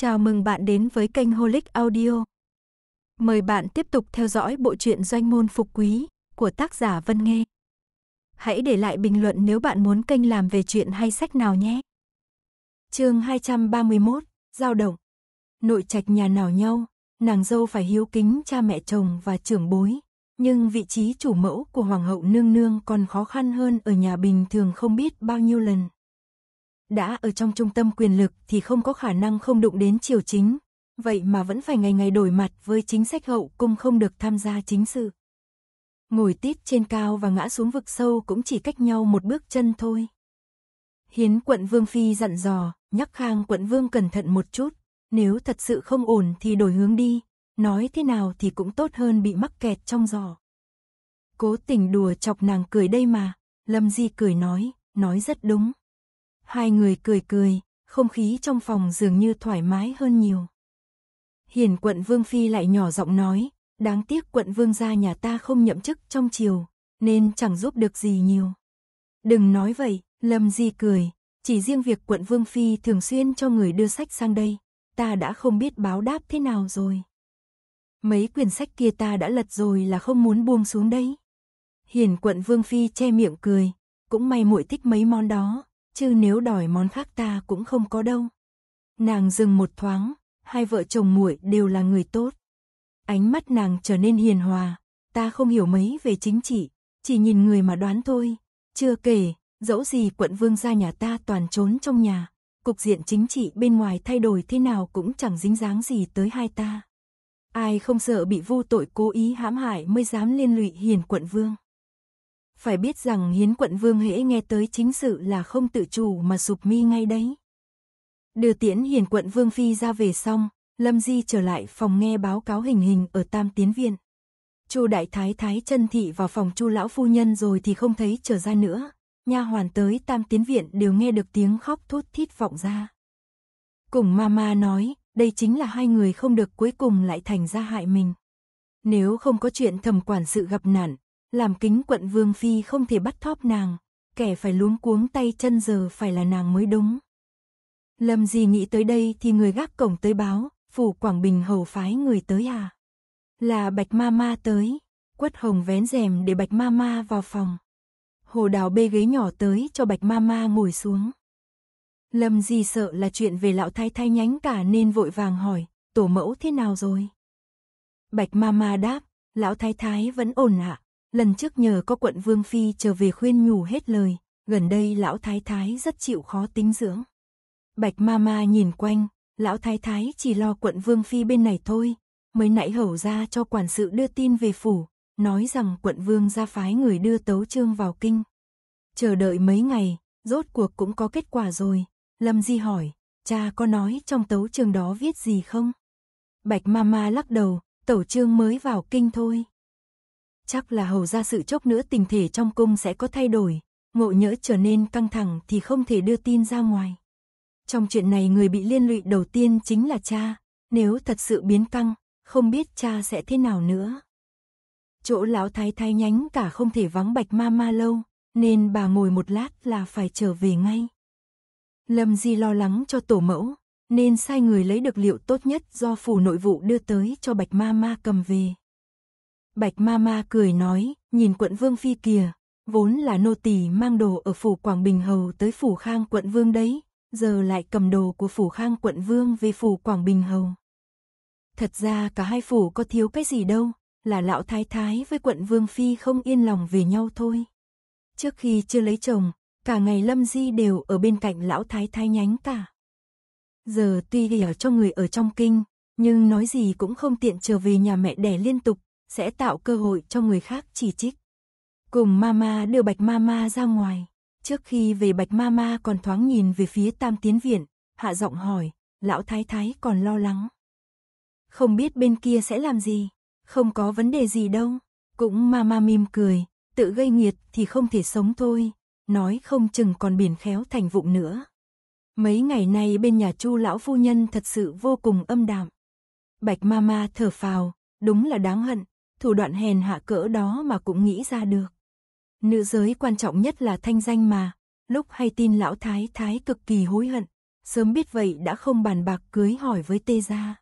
Chào mừng bạn đến với kênh Holic Audio. Mời bạn tiếp tục theo dõi bộ truyện Doanh môn phục quý của tác giả Vân Nghê. Hãy để lại bình luận nếu bạn muốn kênh làm về chuyện hay sách nào nhé. Chương 231: Giao động. Nội trạch nhà nào nhau, nàng dâu phải hiếu kính cha mẹ chồng và trưởng bối, nhưng vị trí chủ mẫu của hoàng hậu nương nương còn khó khăn hơn ở nhà bình thường không biết bao nhiêu lần. Đã ở trong trung tâm quyền lực thì không có khả năng không đụng đến triều chính. Vậy mà vẫn phải ngày ngày đổi mặt với chính sách hậu cung không được tham gia chính sự. Ngồi tít trên cao và ngã xuống vực sâu cũng chỉ cách nhau một bước chân thôi. Hiến quận vương phi dặn dò, nhắc khang quận vương cẩn thận một chút. Nếu thật sự không ổn thì đổi hướng đi, nói thế nào thì cũng tốt hơn bị mắc kẹt trong giò. Cố tình đùa chọc nàng cười đây mà, Lâm Di cười nói, nói rất đúng. Hai người cười cười, không khí trong phòng dường như thoải mái hơn nhiều. Hiền quận Vương Phi lại nhỏ giọng nói, đáng tiếc quận Vương gia nhà ta không nhậm chức trong chiều, nên chẳng giúp được gì nhiều. Đừng nói vậy, Lâm Di cười, chỉ riêng việc quận Vương Phi thường xuyên cho người đưa sách sang đây, ta đã không biết báo đáp thế nào rồi. Mấy quyển sách kia ta đã lật rồi là không muốn buông xuống đấy. Hiền quận Vương Phi che miệng cười, cũng may muội thích mấy món đó, chứ nếu đòi món khác ta cũng không có đâu. Nàng dừng một thoáng, hai vợ chồng muội đều là người tốt. Ánh mắt nàng trở nên hiền hòa, ta không hiểu mấy về chính trị, chỉ nhìn người mà đoán thôi. Chưa kể, dẫu gì quận vương gia nhà ta toàn trốn trong nhà, cục diện chính trị bên ngoài thay đổi thế nào cũng chẳng dính dáng gì tới hai ta. Ai không sợ bị vô tội cố ý hãm hại mới dám liên lụy hiền quận vương. Phải biết rằng Hiến quận vương hễ nghe tới chính sự là không tự chủ mà sụp mi ngay đấy. Đưa tiễn hiền quận Vương Phi ra về xong, Lâm Di trở lại phòng nghe báo cáo hình hình ở Tam Tiến Viện. Chu Đại Thái Thái chân thị vào phòng Chu Lão Phu Nhân rồi thì không thấy trở ra nữa. Nha hoàn tới Tam Tiến Viện đều nghe được tiếng khóc thút thít vọng ra. Cùng Mama nói, đây chính là hai người không được cuối cùng lại thành ra hại mình. Nếu không có chuyện thầm quản sự gặp nạn, làm kính quận Vương Phi không thể bắt thóp nàng, kẻ phải luống cuống tay chân giờ phải là nàng mới đúng. Lâm gì nghĩ tới đây thì người gác cổng tới báo, phủ Quảng Bình hầu phái người tới à. Là Bạch Ma Ma tới, quất hồng vén rèm để Bạch Ma Ma vào phòng. Hồ đào bê ghế nhỏ tới cho Bạch Ma Ma ngồi xuống. Lâm gì sợ là chuyện về lão thái thái nhánh cả nên vội vàng hỏi, tổ mẫu thế nào rồi? Bạch Ma Ma đáp, lão thái thái vẫn ổn ạ. À? Lần trước nhờ có quận Vương Phi trở về khuyên nhủ hết lời, gần đây lão thái thái rất chịu khó tính dưỡng. Bạch ma ma nhìn quanh, lão thái thái chỉ lo quận Vương Phi bên này thôi, mới nãy hầu ra cho quản sự đưa tin về phủ, nói rằng quận Vương ra phái người đưa tấu trương vào kinh. Chờ đợi mấy ngày, rốt cuộc cũng có kết quả rồi, Lâm Di hỏi, cha có nói trong tấu trương đó viết gì không? Bạch ma ma lắc đầu, tẩu trương mới vào kinh thôi chắc là hầu ra sự chốc nữa tình thể trong cung sẽ có thay đổi, ngộ nhỡ trở nên căng thẳng thì không thể đưa tin ra ngoài. Trong chuyện này người bị liên lụy đầu tiên chính là cha, nếu thật sự biến căng, không biết cha sẽ thế nào nữa. Chỗ lão thái thái nhánh cả không thể vắng bạch ma ma lâu, nên bà ngồi một lát là phải trở về ngay. Lâm Di lo lắng cho tổ mẫu, nên sai người lấy được liệu tốt nhất do phủ nội vụ đưa tới cho bạch ma ma cầm về. Bạch ma ma cười nói, nhìn quận vương phi kìa, vốn là nô tỳ mang đồ ở phủ Quảng Bình Hầu tới phủ Khang quận vương đấy, giờ lại cầm đồ của phủ Khang quận vương về phủ Quảng Bình Hầu. Thật ra cả hai phủ có thiếu cái gì đâu, là lão thái thái với quận vương phi không yên lòng về nhau thôi. Trước khi chưa lấy chồng, cả ngày Lâm Di đều ở bên cạnh lão thái thái nhánh cả. Giờ tuy hiểu cho người ở trong kinh, nhưng nói gì cũng không tiện trở về nhà mẹ đẻ liên tục, sẽ tạo cơ hội cho người khác chỉ trích. Cùng Mama đưa Bạch Mama ra ngoài, trước khi về Bạch Mama còn thoáng nhìn về phía Tam Tiến Viện, hạ giọng hỏi, lão thái thái còn lo lắng. Không biết bên kia sẽ làm gì, không có vấn đề gì đâu, cũng Mama mỉm cười, tự gây nghiệt thì không thể sống thôi, nói không chừng còn biển khéo thành vụng nữa. Mấy ngày nay bên nhà Chu lão phu nhân thật sự vô cùng âm đạm. Bạch Mama thở phào, đúng là đáng hận, thủ đoạn hèn hạ cỡ đó mà cũng nghĩ ra được. Nữ giới quan trọng nhất là thanh danh mà, lúc hay tin lão thái thái cực kỳ hối hận, sớm biết vậy đã không bàn bạc cưới hỏi với tê gia.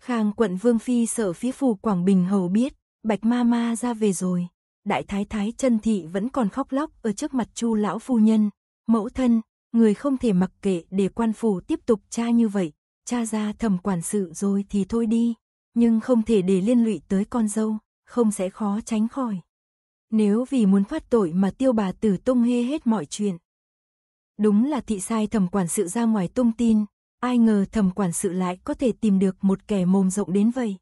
Khang quận Vương Phi sợ phía phù Quảng Bình hầu biết, bạch ma ma ra về rồi, đại thái thái chân thị vẫn còn khóc lóc ở trước mặt chu lão phu nhân, mẫu thân, người không thể mặc kệ để quan phủ tiếp tục cha như vậy, cha ra thẩm quản sự rồi thì thôi đi, nhưng không thể để liên lụy tới con dâu, không sẽ khó tránh khỏi. Nếu vì muốn thoát tội mà tiêu bà tử tung hê hết mọi chuyện. Đúng là thị sai thẩm quản sự ra ngoài tung tin, ai ngờ thẩm quản sự lại có thể tìm được một kẻ mồm rộng đến vậy.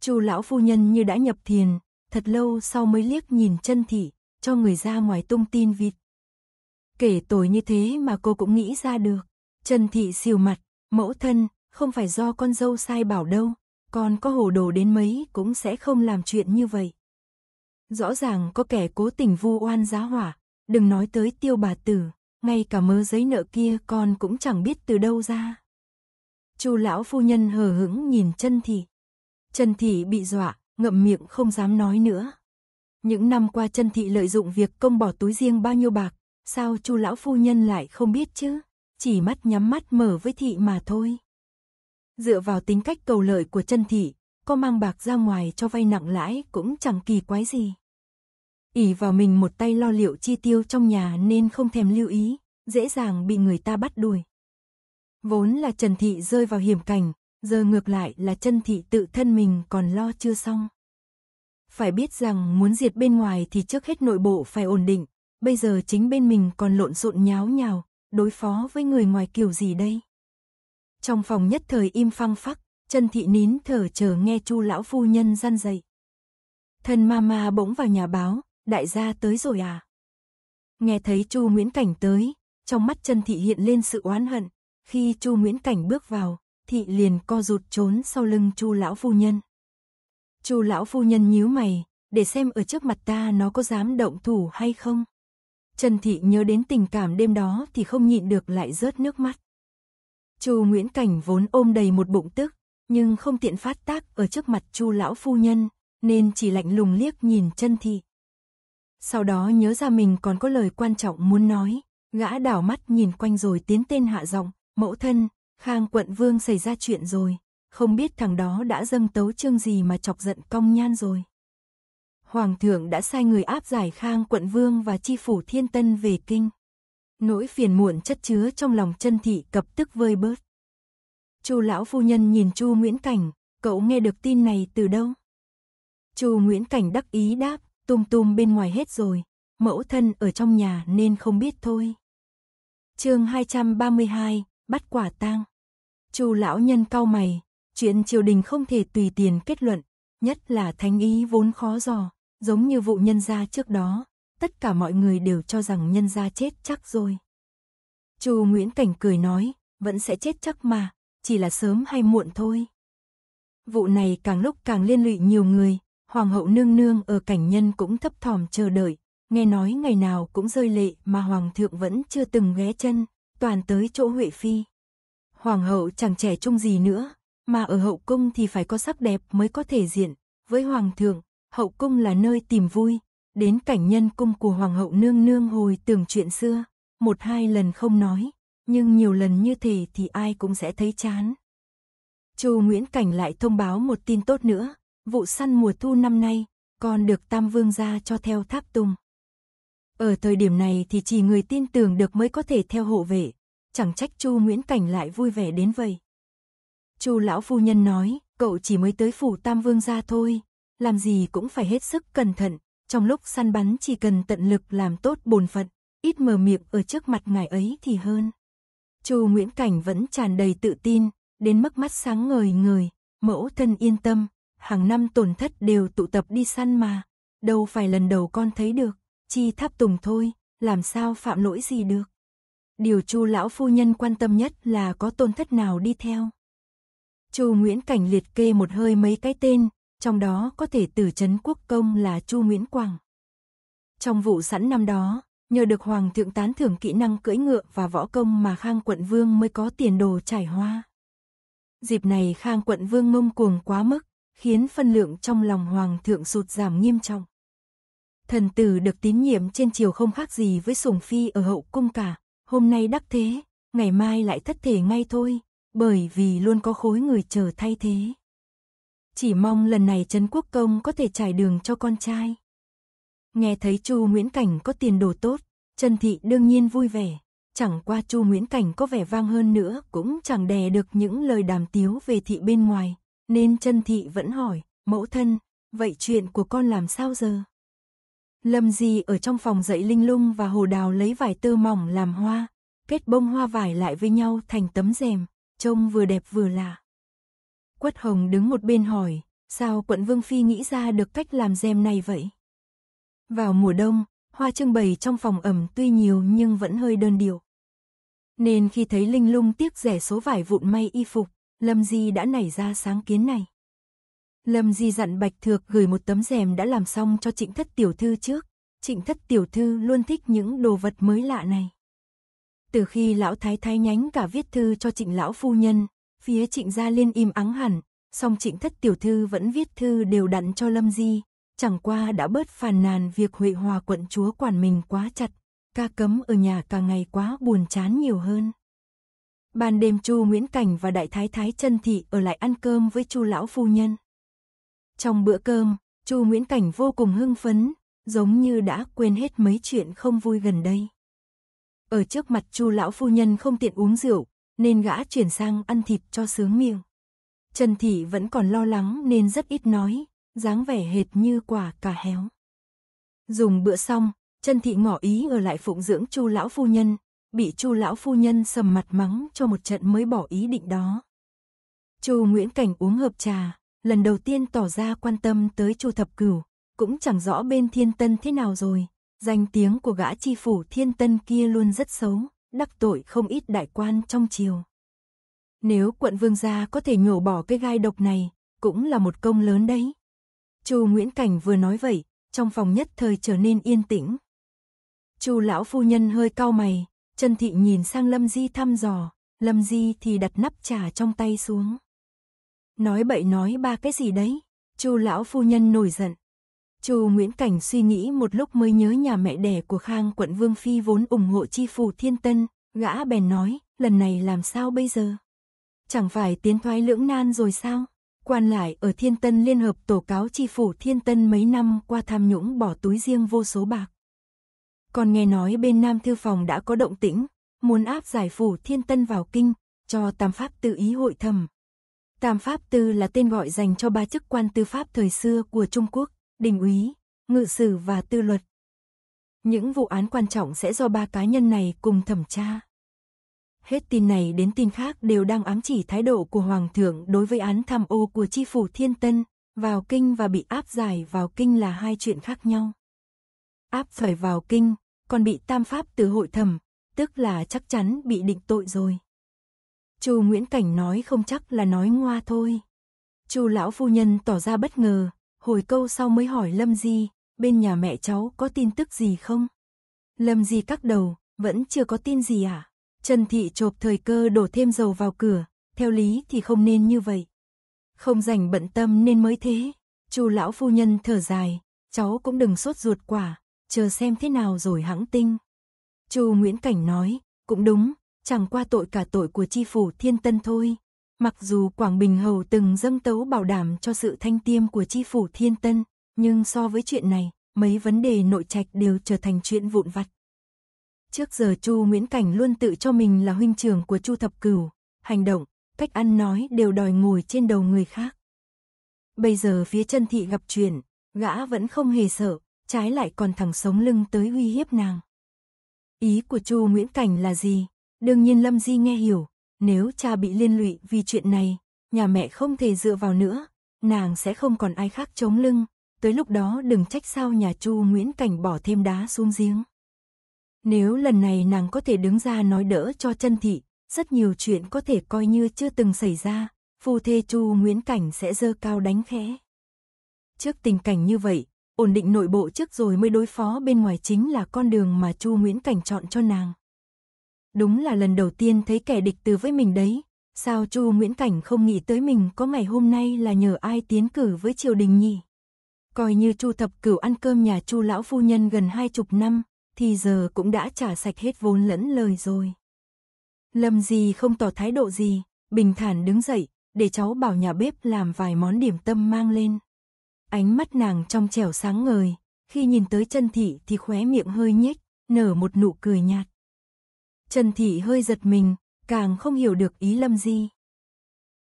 Chu lão phu nhân như đã nhập thiền, thật lâu sau mới liếc nhìn chân thị, cho người ra ngoài tung tin vịt. Kể tội như thế mà cô cũng nghĩ ra được. Trần thị siêu mặt, mẫu thân, không phải do con dâu sai bảo đâu. Con có hồ đồ đến mấy cũng sẽ không làm chuyện như vậy. Rõ ràng có kẻ cố tình vu oan giá hỏa, đừng nói tới tiêu bà tử, ngay cả mớ giấy nợ kia con cũng chẳng biết từ đâu ra. Chu lão phu nhân hờ hững nhìn chân thị. Chân thị bị dọa, ngậm miệng không dám nói nữa. Những năm qua chân thị lợi dụng việc công bỏ túi riêng bao nhiêu bạc, sao chu lão phu nhân lại không biết chứ? Chỉ mắt nhắm mắt mở với thị mà thôi. Dựa vào tính cách cầu lợi của chân thị, có mang bạc ra ngoài cho vay nặng lãi cũng chẳng kỳ quái gì. ỉ vào mình một tay lo liệu chi tiêu trong nhà nên không thèm lưu ý, dễ dàng bị người ta bắt đuổi. Vốn là Trần Thị rơi vào hiểm cảnh, giờ ngược lại là chân thị tự thân mình còn lo chưa xong. Phải biết rằng muốn diệt bên ngoài thì trước hết nội bộ phải ổn định, bây giờ chính bên mình còn lộn xộn nháo nhào, đối phó với người ngoài kiểu gì đây? trong phòng nhất thời im phăng phắc, chân thị nín thở chờ nghe chu lão phu nhân gian dậy. Thân mama bỗng vào nhà báo, đại gia tới rồi à? Nghe thấy chu Nguyễn Cảnh tới, trong mắt chân thị hiện lên sự oán hận, khi chu Nguyễn Cảnh bước vào, thị liền co rụt trốn sau lưng chu lão phu nhân. chu lão phu nhân nhíu mày, để xem ở trước mặt ta nó có dám động thủ hay không. Trần Thị nhớ đến tình cảm đêm đó thì không nhịn được lại rớt nước mắt. Chu Nguyễn Cảnh vốn ôm đầy một bụng tức, nhưng không tiện phát tác ở trước mặt Chu lão phu nhân, nên chỉ lạnh lùng liếc nhìn chân thị. Sau đó nhớ ra mình còn có lời quan trọng muốn nói, gã đảo mắt nhìn quanh rồi tiến tên hạ giọng, mẫu thân, Khang quận vương xảy ra chuyện rồi, không biết thằng đó đã dâng tấu chương gì mà chọc giận công nhan rồi. Hoàng thượng đã sai người áp giải Khang quận vương và chi phủ thiên tân về kinh nỗi phiền muộn chất chứa trong lòng chân thị cập tức vơi bớt. Chu lão phu nhân nhìn Chu Nguyễn Cảnh, cậu nghe được tin này từ đâu? Chu Nguyễn Cảnh đắc ý đáp, tum tum bên ngoài hết rồi, mẫu thân ở trong nhà nên không biết thôi. Chương 232, bắt quả tang. Chu lão nhân cau mày, chuyện triều đình không thể tùy tiện kết luận, nhất là thánh ý vốn khó dò, giống như vụ nhân gia trước đó, tất cả mọi người đều cho rằng nhân gia chết chắc rồi. Chu Nguyễn Cảnh cười nói, vẫn sẽ chết chắc mà, chỉ là sớm hay muộn thôi. Vụ này càng lúc càng liên lụy nhiều người, Hoàng hậu nương nương ở cảnh nhân cũng thấp thỏm chờ đợi, nghe nói ngày nào cũng rơi lệ mà Hoàng thượng vẫn chưa từng ghé chân, toàn tới chỗ Huệ Phi. Hoàng hậu chẳng trẻ trung gì nữa, mà ở hậu cung thì phải có sắc đẹp mới có thể diện, với Hoàng thượng, hậu cung là nơi tìm vui, Đến cảnh nhân cung của Hoàng hậu nương nương hồi tưởng chuyện xưa, một hai lần không nói, nhưng nhiều lần như thế thì ai cũng sẽ thấy chán. Chu Nguyễn Cảnh lại thông báo một tin tốt nữa, vụ săn mùa thu năm nay, còn được Tam Vương gia cho theo tháp tùng. Ở thời điểm này thì chỉ người tin tưởng được mới có thể theo hộ vệ, chẳng trách Chu Nguyễn Cảnh lại vui vẻ đến vậy. Chu lão phu nhân nói, cậu chỉ mới tới phủ Tam Vương gia thôi, làm gì cũng phải hết sức cẩn thận, trong lúc săn bắn chỉ cần tận lực làm tốt bổn phận, ít mở miệng ở trước mặt ngài ấy thì hơn. Chu Nguyễn Cảnh vẫn tràn đầy tự tin, đến mức mắt sáng ngời ngời, mẫu thân yên tâm, hàng năm tổn thất đều tụ tập đi săn mà, đâu phải lần đầu con thấy được, chi tháp tùng thôi, làm sao phạm lỗi gì được. Điều Chu lão phu nhân quan tâm nhất là có tôn thất nào đi theo. Chu Nguyễn Cảnh liệt kê một hơi mấy cái tên, trong đó có thể từ chấn Quốc Công là Chu Nguyễn Quang. Trong vụ sẵn năm đó, nhờ được Hoàng thượng tán thưởng kỹ năng cưỡi ngựa và võ công mà Khang Quận Vương mới có tiền đồ trải hoa. Dịp này Khang Quận Vương ngông cuồng quá mức, khiến phân lượng trong lòng Hoàng thượng sụt giảm nghiêm trọng. Thần tử được tín nhiệm trên triều không khác gì với sủng phi ở hậu cung cả, hôm nay đắc thế, ngày mai lại thất thể ngay thôi, bởi vì luôn có khối người chờ thay thế. Chỉ mong lần này Trấn Quốc Công có thể trải đường cho con trai. Nghe thấy Chu Nguyễn Cảnh có tiền đồ tốt, Trần Thị đương nhiên vui vẻ. Chẳng qua Chu Nguyễn Cảnh có vẻ vang hơn nữa cũng chẳng đè được những lời đàm tiếu về thị bên ngoài. Nên Trần Thị vẫn hỏi, mẫu thân, vậy chuyện của con làm sao giờ? Lâm Di ở trong phòng dậy linh lung và hồ đào lấy vải tơ mỏng làm hoa, kết bông hoa vải lại với nhau thành tấm rèm, trông vừa đẹp vừa lạ. Quất Hồng đứng một bên hỏi, sao quận Vương Phi nghĩ ra được cách làm dèm này vậy? Vào mùa đông, hoa trưng bày trong phòng ẩm tuy nhiều nhưng vẫn hơi đơn điệu. Nên khi thấy Linh lung tiếc rẻ số vải vụn may y phục, Lâm Di đã nảy ra sáng kiến này. Lâm Di dặn Bạch Thược gửi một tấm rèm đã làm xong cho trịnh thất tiểu thư trước. Trịnh thất tiểu thư luôn thích những đồ vật mới lạ này. Từ khi lão thái thái nhánh cả viết thư cho trịnh lão phu nhân, Phía trịnh gia liên im ắng hẳn, song trịnh thất tiểu thư vẫn viết thư đều đặn cho Lâm Di, chẳng qua đã bớt phàn nàn việc Huệ Hòa quận chúa quản mình quá chặt, ca cấm ở nhà càng ngày quá buồn chán nhiều hơn. Ban đêm Chu Nguyễn Cảnh và Đại Thái Thái Trân Thị ở lại ăn cơm với Chu lão phu nhân. Trong bữa cơm, Chu Nguyễn Cảnh vô cùng hưng phấn, giống như đã quên hết mấy chuyện không vui gần đây. Ở trước mặt Chu lão phu nhân không tiện uống rượu, nên gã chuyển sang ăn thịt cho sướng miệng. Trần Thị vẫn còn lo lắng nên rất ít nói, dáng vẻ hệt như quả cà héo. Dùng bữa xong, Trần Thị ngỏ ý ở lại phụng dưỡng Chu lão phu nhân, bị Chu lão phu nhân sầm mặt mắng cho một trận mới bỏ ý định đó. Chu Nguyễn Cảnh uống hợp trà, lần đầu tiên tỏ ra quan tâm tới Chu Thập Cửu, cũng chẳng rõ bên Thiên Tân thế nào rồi, danh tiếng của gã chi phủ Thiên Tân kia luôn rất xấu đắc tội không ít đại quan trong triều. Nếu quận vương gia có thể nhổ bỏ cái gai độc này, cũng là một công lớn đấy. Chu Nguyễn Cảnh vừa nói vậy, trong phòng nhất thời trở nên yên tĩnh. Chu lão phu nhân hơi cau mày, Trần Thị nhìn sang Lâm Di thăm dò, Lâm Di thì đặt nắp trà trong tay xuống. Nói bậy nói ba cái gì đấy? Chu lão phu nhân nổi giận, Chu Nguyễn Cảnh suy nghĩ một lúc mới nhớ nhà mẹ đẻ của Khang quận Vương Phi vốn ủng hộ chi phủ thiên tân, gã bèn nói, lần này làm sao bây giờ? Chẳng phải tiến thoái lưỡng nan rồi sao? Quan lại ở Thiên Tân Liên Hợp tổ cáo chi phủ Thiên Tân mấy năm qua tham nhũng bỏ túi riêng vô số bạc. Còn nghe nói bên Nam Thư Phòng đã có động tĩnh, muốn áp giải phủ Thiên Tân vào kinh, cho Tam Pháp tự ý hội thầm. Tam Pháp Tư là tên gọi dành cho ba chức quan tư pháp thời xưa của Trung Quốc đình úy, ngự sử và tư luật. Những vụ án quan trọng sẽ do ba cá nhân này cùng thẩm tra. Hết tin này đến tin khác đều đang ám chỉ thái độ của Hoàng thượng đối với án tham ô của chi phủ Thiên Tân, vào kinh và bị áp giải vào kinh là hai chuyện khác nhau. Áp phải vào kinh, còn bị tam pháp từ hội thẩm, tức là chắc chắn bị định tội rồi. Chu Nguyễn Cảnh nói không chắc là nói ngoa thôi. Chu lão phu nhân tỏ ra bất ngờ, hồi câu sau mới hỏi Lâm Di, bên nhà mẹ cháu có tin tức gì không? Lâm Di cắc đầu, vẫn chưa có tin gì à? Trần Thị chộp thời cơ đổ thêm dầu vào cửa, theo lý thì không nên như vậy. Không dành bận tâm nên mới thế. Chu lão phu nhân thở dài, cháu cũng đừng sốt ruột quả, chờ xem thế nào rồi hãng tinh. Chu Nguyễn Cảnh nói, cũng đúng, chẳng qua tội cả tội của chi phủ thiên tân thôi, Mặc dù Quảng Bình Hầu từng dâng tấu bảo đảm cho sự thanh tiêm của chi phủ Thiên Tân, nhưng so với chuyện này, mấy vấn đề nội trạch đều trở thành chuyện vụn vặt. Trước giờ Chu Nguyễn Cảnh luôn tự cho mình là huynh trưởng của Chu Thập Cửu, hành động, cách ăn nói đều đòi ngồi trên đầu người khác. Bây giờ phía chân thị gặp chuyện, gã vẫn không hề sợ, trái lại còn thẳng sống lưng tới uy hiếp nàng. Ý của Chu Nguyễn Cảnh là gì? Đương nhiên Lâm Di nghe hiểu, nếu cha bị liên lụy vì chuyện này, nhà mẹ không thể dựa vào nữa, nàng sẽ không còn ai khác chống lưng, tới lúc đó đừng trách sao nhà Chu Nguyễn Cảnh bỏ thêm đá xuống giếng. Nếu lần này nàng có thể đứng ra nói đỡ cho chân thị, rất nhiều chuyện có thể coi như chưa từng xảy ra, phu thê Chu Nguyễn Cảnh sẽ dơ cao đánh khẽ. Trước tình cảnh như vậy, ổn định nội bộ trước rồi mới đối phó bên ngoài chính là con đường mà Chu Nguyễn Cảnh chọn cho nàng. Đúng là lần đầu tiên thấy kẻ địch từ với mình đấy. Sao Chu Nguyễn Cảnh không nghĩ tới mình có ngày hôm nay là nhờ ai tiến cử với triều đình nhỉ? Coi như Chu Thập Cửu ăn cơm nhà Chu lão phu nhân gần hai chục năm, thì giờ cũng đã trả sạch hết vốn lẫn lời rồi. Lâm gì không tỏ thái độ gì, bình thản đứng dậy, để cháu bảo nhà bếp làm vài món điểm tâm mang lên. Ánh mắt nàng trong trẻo sáng ngời, khi nhìn tới chân thị thì khóe miệng hơi nhếch, nở một nụ cười nhạt. Trần Thị hơi giật mình, càng không hiểu được ý Lâm Di.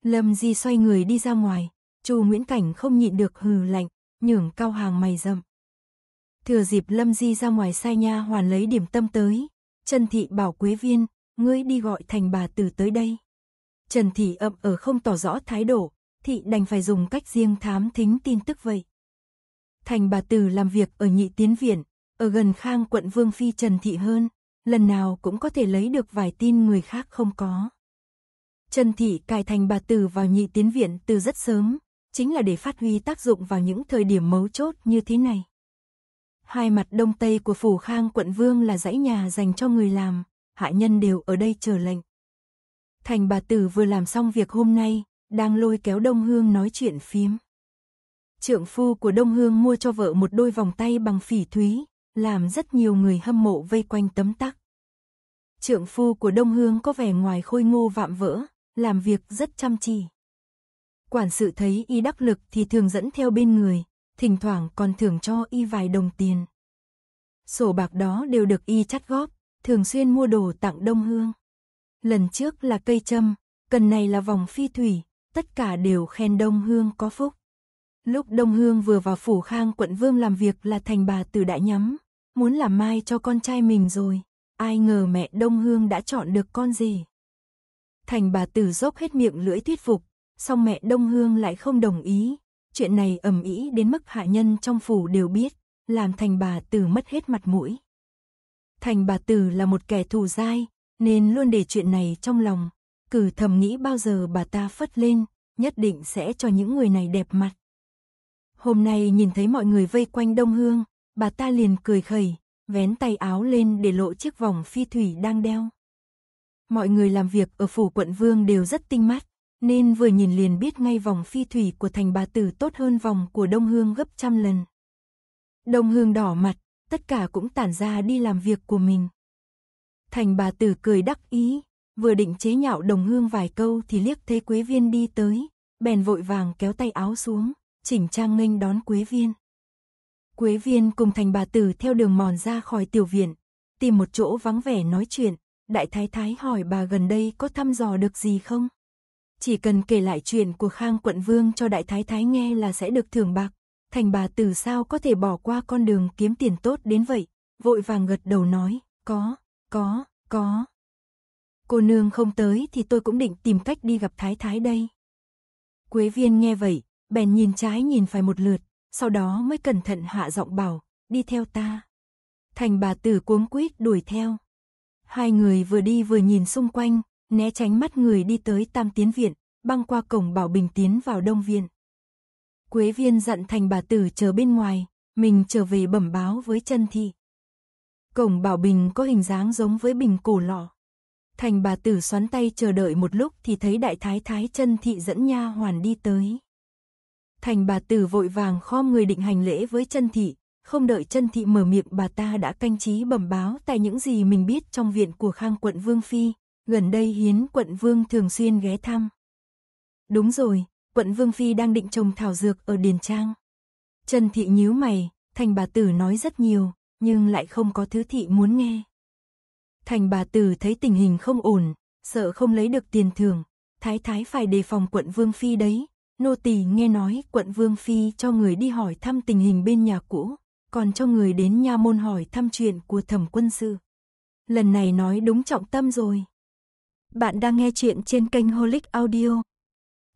Lâm Di xoay người đi ra ngoài, Chu Nguyễn Cảnh không nhịn được hừ lạnh, nhường cao hàng mày rậm. Thừa dịp Lâm Di ra ngoài sai nha hoàn lấy điểm tâm tới, Trần Thị bảo Quế Viên, ngươi đi gọi thành bà Từ tới đây. Trần Thị ậm ở ờ không tỏ rõ thái độ, thị đành phải dùng cách riêng thám thính tin tức vậy. Thành bà Từ làm việc ở nhị tiến viện, ở gần khang quận Vương Phi Trần Thị hơn, lần nào cũng có thể lấy được vài tin người khác không có. Trần Thị cài thành bà Từ vào nhị tiến viện từ rất sớm, chính là để phát huy tác dụng vào những thời điểm mấu chốt như thế này. Hai mặt đông tây của Phủ Khang quận Vương là dãy nhà dành cho người làm, hạ nhân đều ở đây chờ lệnh. Thành bà Tử vừa làm xong việc hôm nay, đang lôi kéo Đông Hương nói chuyện phím. Trượng phu của Đông Hương mua cho vợ một đôi vòng tay bằng phỉ thúy, làm rất nhiều người hâm mộ vây quanh tấm tắc. Trượng phu của Đông Hương có vẻ ngoài khôi ngô vạm vỡ, làm việc rất chăm chỉ. Quản sự thấy y đắc lực thì thường dẫn theo bên người, thỉnh thoảng còn thưởng cho y vài đồng tiền. Sổ bạc đó đều được y chắt góp, thường xuyên mua đồ tặng Đông Hương. Lần trước là cây châm, cần này là vòng phi thủy, tất cả đều khen Đông Hương có phúc. Lúc Đông Hương vừa vào phủ khang quận Vương làm việc là thành bà tử đã nhắm, muốn làm mai cho con trai mình rồi, ai ngờ mẹ Đông Hương đã chọn được con gì. Thành bà tử dốc hết miệng lưỡi thuyết phục, song mẹ Đông Hương lại không đồng ý, chuyện này ầm ĩ đến mức hạ nhân trong phủ đều biết, làm thành bà tử mất hết mặt mũi. Thành bà tử là một kẻ thù dai, nên luôn để chuyện này trong lòng, cử thầm nghĩ bao giờ bà ta phất lên, nhất định sẽ cho những người này đẹp mặt. Hôm nay nhìn thấy mọi người vây quanh Đông Hương, bà ta liền cười khẩy, vén tay áo lên để lộ chiếc vòng phi thủy đang đeo. Mọi người làm việc ở phủ quận vương đều rất tinh mắt, nên vừa nhìn liền biết ngay vòng phi thủy của thành bà tử tốt hơn vòng của Đông Hương gấp trăm lần. Đông Hương đỏ mặt, tất cả cũng tản ra đi làm việc của mình. Thành bà tử cười đắc ý, vừa định chế nhạo Đồng Hương vài câu thì liếc thấy Quế Viên đi tới, bèn vội vàng kéo tay áo xuống, chỉnh trang nghênh đón Quế Viên. Quế viên cùng thành bà tử theo đường mòn ra khỏi tiểu viện, tìm một chỗ vắng vẻ nói chuyện, đại thái thái hỏi bà gần đây có thăm dò được gì không? Chỉ cần kể lại chuyện của Khang quận vương cho đại thái thái nghe là sẽ được thưởng bạc, thành bà tử sao có thể bỏ qua con đường kiếm tiền tốt đến vậy, vội vàng gật đầu nói, có, có, có. Cô nương không tới thì tôi cũng định tìm cách đi gặp thái thái đây. Quế viên nghe vậy, bèn nhìn trái nhìn phải một lượt, sau đó mới cẩn thận hạ giọng bảo, đi theo ta. Thành bà tử cuống quýt đuổi theo. Hai người vừa đi vừa nhìn xung quanh, né tránh mắt người đi tới tam tiến viện, băng qua cổng bảo bình tiến vào đông viện. Quế viên dặn thành bà tử chờ bên ngoài, mình trở về bẩm báo với chân thị. Cổng bảo bình có hình dáng giống với bình cổ lọ. Thành bà tử xoắn tay chờ đợi một lúc thì thấy đại thái thái chân thị dẫn nha hoàn đi tới. Thành bà tử vội vàng khom người định hành lễ với chân thị, không đợi chân thị mở miệng bà ta đã canh trí bẩm báo tại những gì mình biết trong viện của Khang quận Vương Phi, gần đây hiến quận Vương thường xuyên ghé thăm. Đúng rồi, quận Vương Phi đang định trồng thảo dược ở Điền Trang. chân Thị nhíu mày, thành bà tử nói rất nhiều, nhưng lại không có thứ thị muốn nghe. Thành bà tử thấy tình hình không ổn, sợ không lấy được tiền thưởng, thái thái phải đề phòng quận Vương Phi đấy, Nô tỳ nghe nói quận Vương Phi cho người đi hỏi thăm tình hình bên nhà cũ, còn cho người đến nha môn hỏi thăm chuyện của thẩm quân sư. Lần này nói đúng trọng tâm rồi. Bạn đang nghe chuyện trên kênh Holic Audio.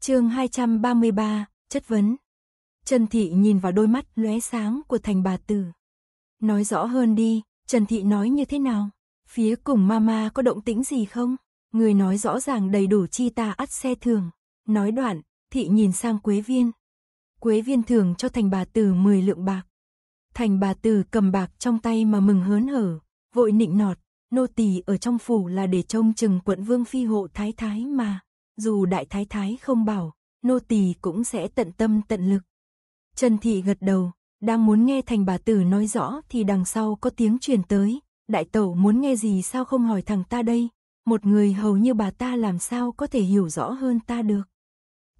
Chương 233, chất vấn. Trần Thị nhìn vào đôi mắt lóe sáng của thành bà tử. Nói rõ hơn đi, Trần Thị nói như thế nào? Phía cùng mama có động tĩnh gì không? Người nói rõ ràng đầy đủ chi ta ắt xe thường. Nói đoạn, Thị nhìn sang Quế Viên. Quế Viên thường cho thành bà tử 10 lượng bạc. Thành bà tử cầm bạc trong tay mà mừng hớn hở, vội nịnh nọt, nô tỳ ở trong phủ là để trông chừng quận vương phi hộ thái thái mà, dù đại thái thái không bảo, nô tỳ cũng sẽ tận tâm tận lực. Trần Thị gật đầu, đang muốn nghe thành bà tử nói rõ thì đằng sau có tiếng truyền tới, đại tẩu muốn nghe gì sao không hỏi thằng ta đây, một người hầu như bà ta làm sao có thể hiểu rõ hơn ta được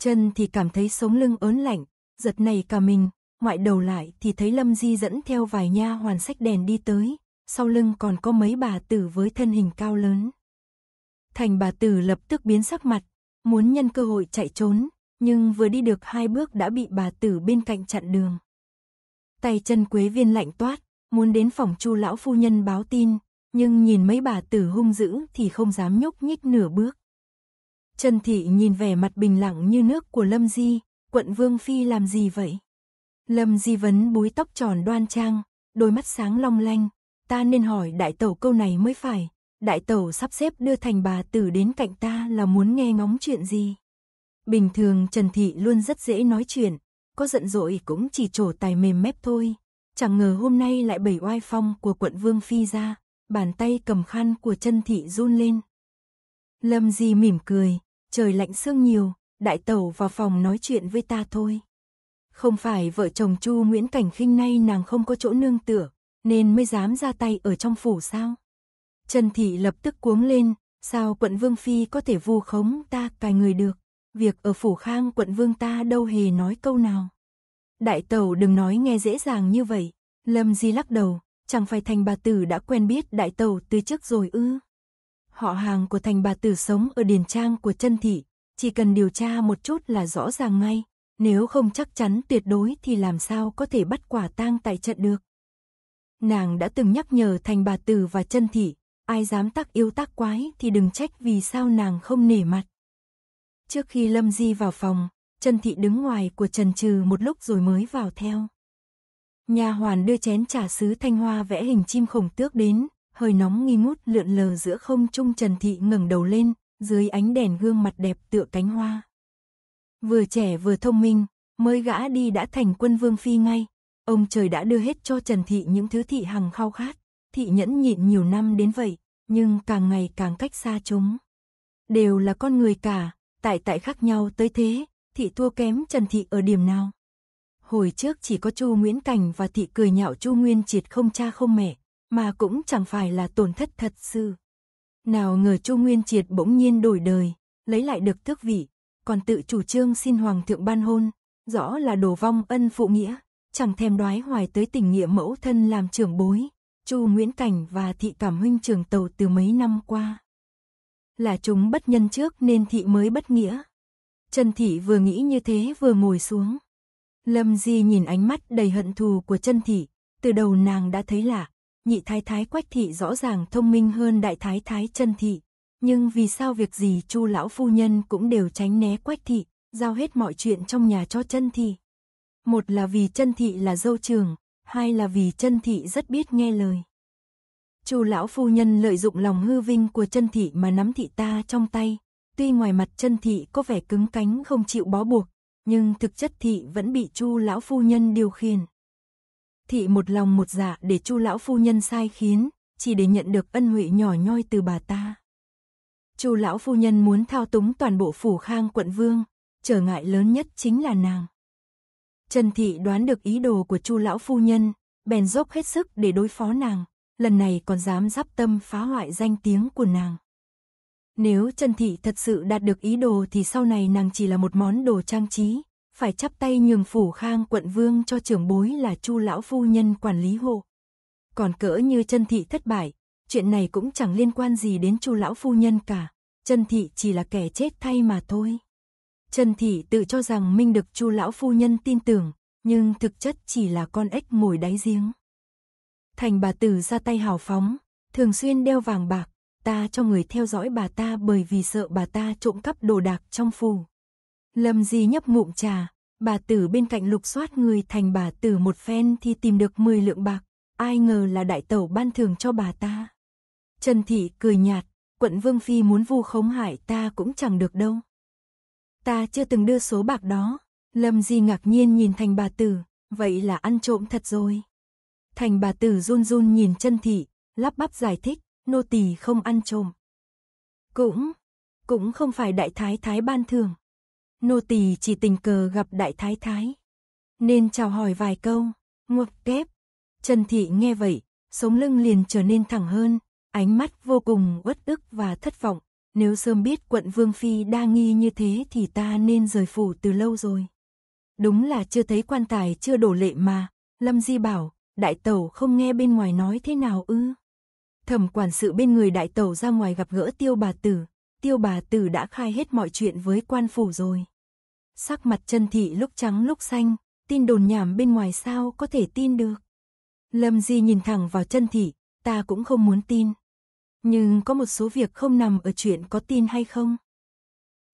chân thì cảm thấy sống lưng ớn lạnh, giật nảy cả mình, ngoại đầu lại thì thấy Lâm Di dẫn theo vài nha hoàn sách đèn đi tới, sau lưng còn có mấy bà tử với thân hình cao lớn. Thành bà tử lập tức biến sắc mặt, muốn nhân cơ hội chạy trốn, nhưng vừa đi được hai bước đã bị bà tử bên cạnh chặn đường. Tay chân quế viên lạnh toát, muốn đến phòng chu lão phu nhân báo tin, nhưng nhìn mấy bà tử hung dữ thì không dám nhúc nhích nửa bước. Trần Thị nhìn vẻ mặt bình lặng như nước của Lâm Di, quận Vương Phi làm gì vậy? Lâm Di vấn búi tóc tròn đoan trang, đôi mắt sáng long lanh, ta nên hỏi đại tẩu câu này mới phải, đại tẩu sắp xếp đưa thành bà tử đến cạnh ta là muốn nghe ngóng chuyện gì? Bình thường Trần Thị luôn rất dễ nói chuyện, có giận dỗi cũng chỉ trổ tài mềm mép thôi, chẳng ngờ hôm nay lại bẩy oai phong của quận Vương Phi ra, bàn tay cầm khăn của Trần Thị run lên. Lâm Di mỉm cười, trời lạnh sương nhiều, đại tẩu vào phòng nói chuyện với ta thôi. Không phải vợ chồng Chu Nguyễn Cảnh khinh nay nàng không có chỗ nương tựa, nên mới dám ra tay ở trong phủ sao? Trần Thị lập tức cuống lên, sao quận Vương Phi có thể vu khống ta cài người được, việc ở phủ khang quận Vương ta đâu hề nói câu nào. Đại tẩu đừng nói nghe dễ dàng như vậy, Lâm Di lắc đầu, chẳng phải thành bà tử đã quen biết đại tẩu từ trước rồi ư. Họ hàng của thành bà tử sống ở điền trang của chân thị, chỉ cần điều tra một chút là rõ ràng ngay, nếu không chắc chắn tuyệt đối thì làm sao có thể bắt quả tang tại trận được. Nàng đã từng nhắc nhở thành bà tử và chân thị, ai dám tác yêu tác quái thì đừng trách vì sao nàng không nể mặt. Trước khi Lâm Di vào phòng, Trần Thị đứng ngoài của Trần Trừ một lúc rồi mới vào theo. Nhà hoàn đưa chén trà sứ thanh hoa vẽ hình chim khổng tước đến, hơi nóng nghi ngút lượn lờ giữa không trung Trần Thị ngẩng đầu lên, dưới ánh đèn gương mặt đẹp tựa cánh hoa. Vừa trẻ vừa thông minh, mới gã đi đã thành quân vương phi ngay, ông trời đã đưa hết cho Trần Thị những thứ thị hằng khao khát, thị nhẫn nhịn nhiều năm đến vậy, nhưng càng ngày càng cách xa chúng. Đều là con người cả, tại tại khác nhau tới thế, thị thua kém Trần Thị ở điểm nào. Hồi trước chỉ có Chu Nguyễn Cảnh và thị cười nhạo Chu Nguyên Triệt không cha không mẹ, mà cũng chẳng phải là tổn thất thật sự. Nào ngờ Chu Nguyên Triệt bỗng nhiên đổi đời, lấy lại được tước vị, còn tự chủ trương xin hoàng thượng ban hôn, rõ là đồ vong ân phụ nghĩa, chẳng thèm đoái hoài tới tình nghĩa mẫu thân làm trưởng bối, Chu Nguyễn Cảnh và thị cảm huynh trưởng tàu từ mấy năm qua. Là chúng bất nhân trước nên thị mới bất nghĩa. Trần thị vừa nghĩ như thế vừa ngồi xuống. Lâm Di nhìn ánh mắt đầy hận thù của Trần thị, từ đầu nàng đã thấy lạ, nhị thái thái quách thị rõ ràng thông minh hơn đại thái thái chân thị. Nhưng vì sao việc gì chu lão phu nhân cũng đều tránh né quách thị, giao hết mọi chuyện trong nhà cho chân thị. Một là vì chân thị là dâu trường, hai là vì chân thị rất biết nghe lời. Chu lão phu nhân lợi dụng lòng hư vinh của chân thị mà nắm thị ta trong tay, tuy ngoài mặt chân thị có vẻ cứng cánh không chịu bó buộc, nhưng thực chất thị vẫn bị Chu lão phu nhân điều khiển thị một lòng một dạ để chu lão phu nhân sai khiến, chỉ để nhận được ân huệ nhỏ nhoi từ bà ta. Chu lão phu nhân muốn thao túng toàn bộ phủ khang quận vương, trở ngại lớn nhất chính là nàng. Trần thị đoán được ý đồ của Chu lão phu nhân, bèn dốc hết sức để đối phó nàng, lần này còn dám giáp tâm phá hoại danh tiếng của nàng. Nếu Trần thị thật sự đạt được ý đồ thì sau này nàng chỉ là một món đồ trang trí, phải chắp tay nhường phủ khang quận vương cho trưởng bối là chu lão phu nhân quản lý hộ. Còn cỡ như chân thị thất bại, chuyện này cũng chẳng liên quan gì đến chu lão phu nhân cả, chân thị chỉ là kẻ chết thay mà thôi. chân Thị tự cho rằng Minh được Chu lão phu nhân tin tưởng, nhưng thực chất chỉ là con ếch ngồi đáy giếng. Thành bà tử ra tay hào phóng, thường xuyên đeo vàng bạc, ta cho người theo dõi bà ta bởi vì sợ bà ta trộm cắp đồ đạc trong phủ. Lâm Di nhấp ngụm trà, bà tử bên cạnh lục soát người thành bà tử một phen thì tìm được 10 lượng bạc, ai ngờ là đại tẩu ban thưởng cho bà ta. Trần Thị cười nhạt, quận Vương Phi muốn vu khống hại ta cũng chẳng được đâu. Ta chưa từng đưa số bạc đó, Lâm Di ngạc nhiên nhìn thành bà tử, vậy là ăn trộm thật rồi. Thành bà tử run run nhìn Trần thị, lắp bắp giải thích, nô tỳ không ăn trộm. Cũng, cũng không phải đại thái thái ban thưởng nô tỳ chỉ tình cờ gặp đại thái thái, nên chào hỏi vài câu, ngục kép. Trần Thị nghe vậy, sống lưng liền trở nên thẳng hơn, ánh mắt vô cùng uất ức và thất vọng. Nếu sớm biết quận Vương Phi đa nghi như thế thì ta nên rời phủ từ lâu rồi. Đúng là chưa thấy quan tài chưa đổ lệ mà, Lâm Di bảo, đại tẩu không nghe bên ngoài nói thế nào ư. Thẩm quản sự bên người đại tẩu ra ngoài gặp gỡ tiêu bà tử, tiêu bà tử đã khai hết mọi chuyện với quan phủ rồi. Sắc mặt chân thị lúc trắng lúc xanh, tin đồn nhảm bên ngoài sao có thể tin được. Lâm Di nhìn thẳng vào chân thị, ta cũng không muốn tin. Nhưng có một số việc không nằm ở chuyện có tin hay không.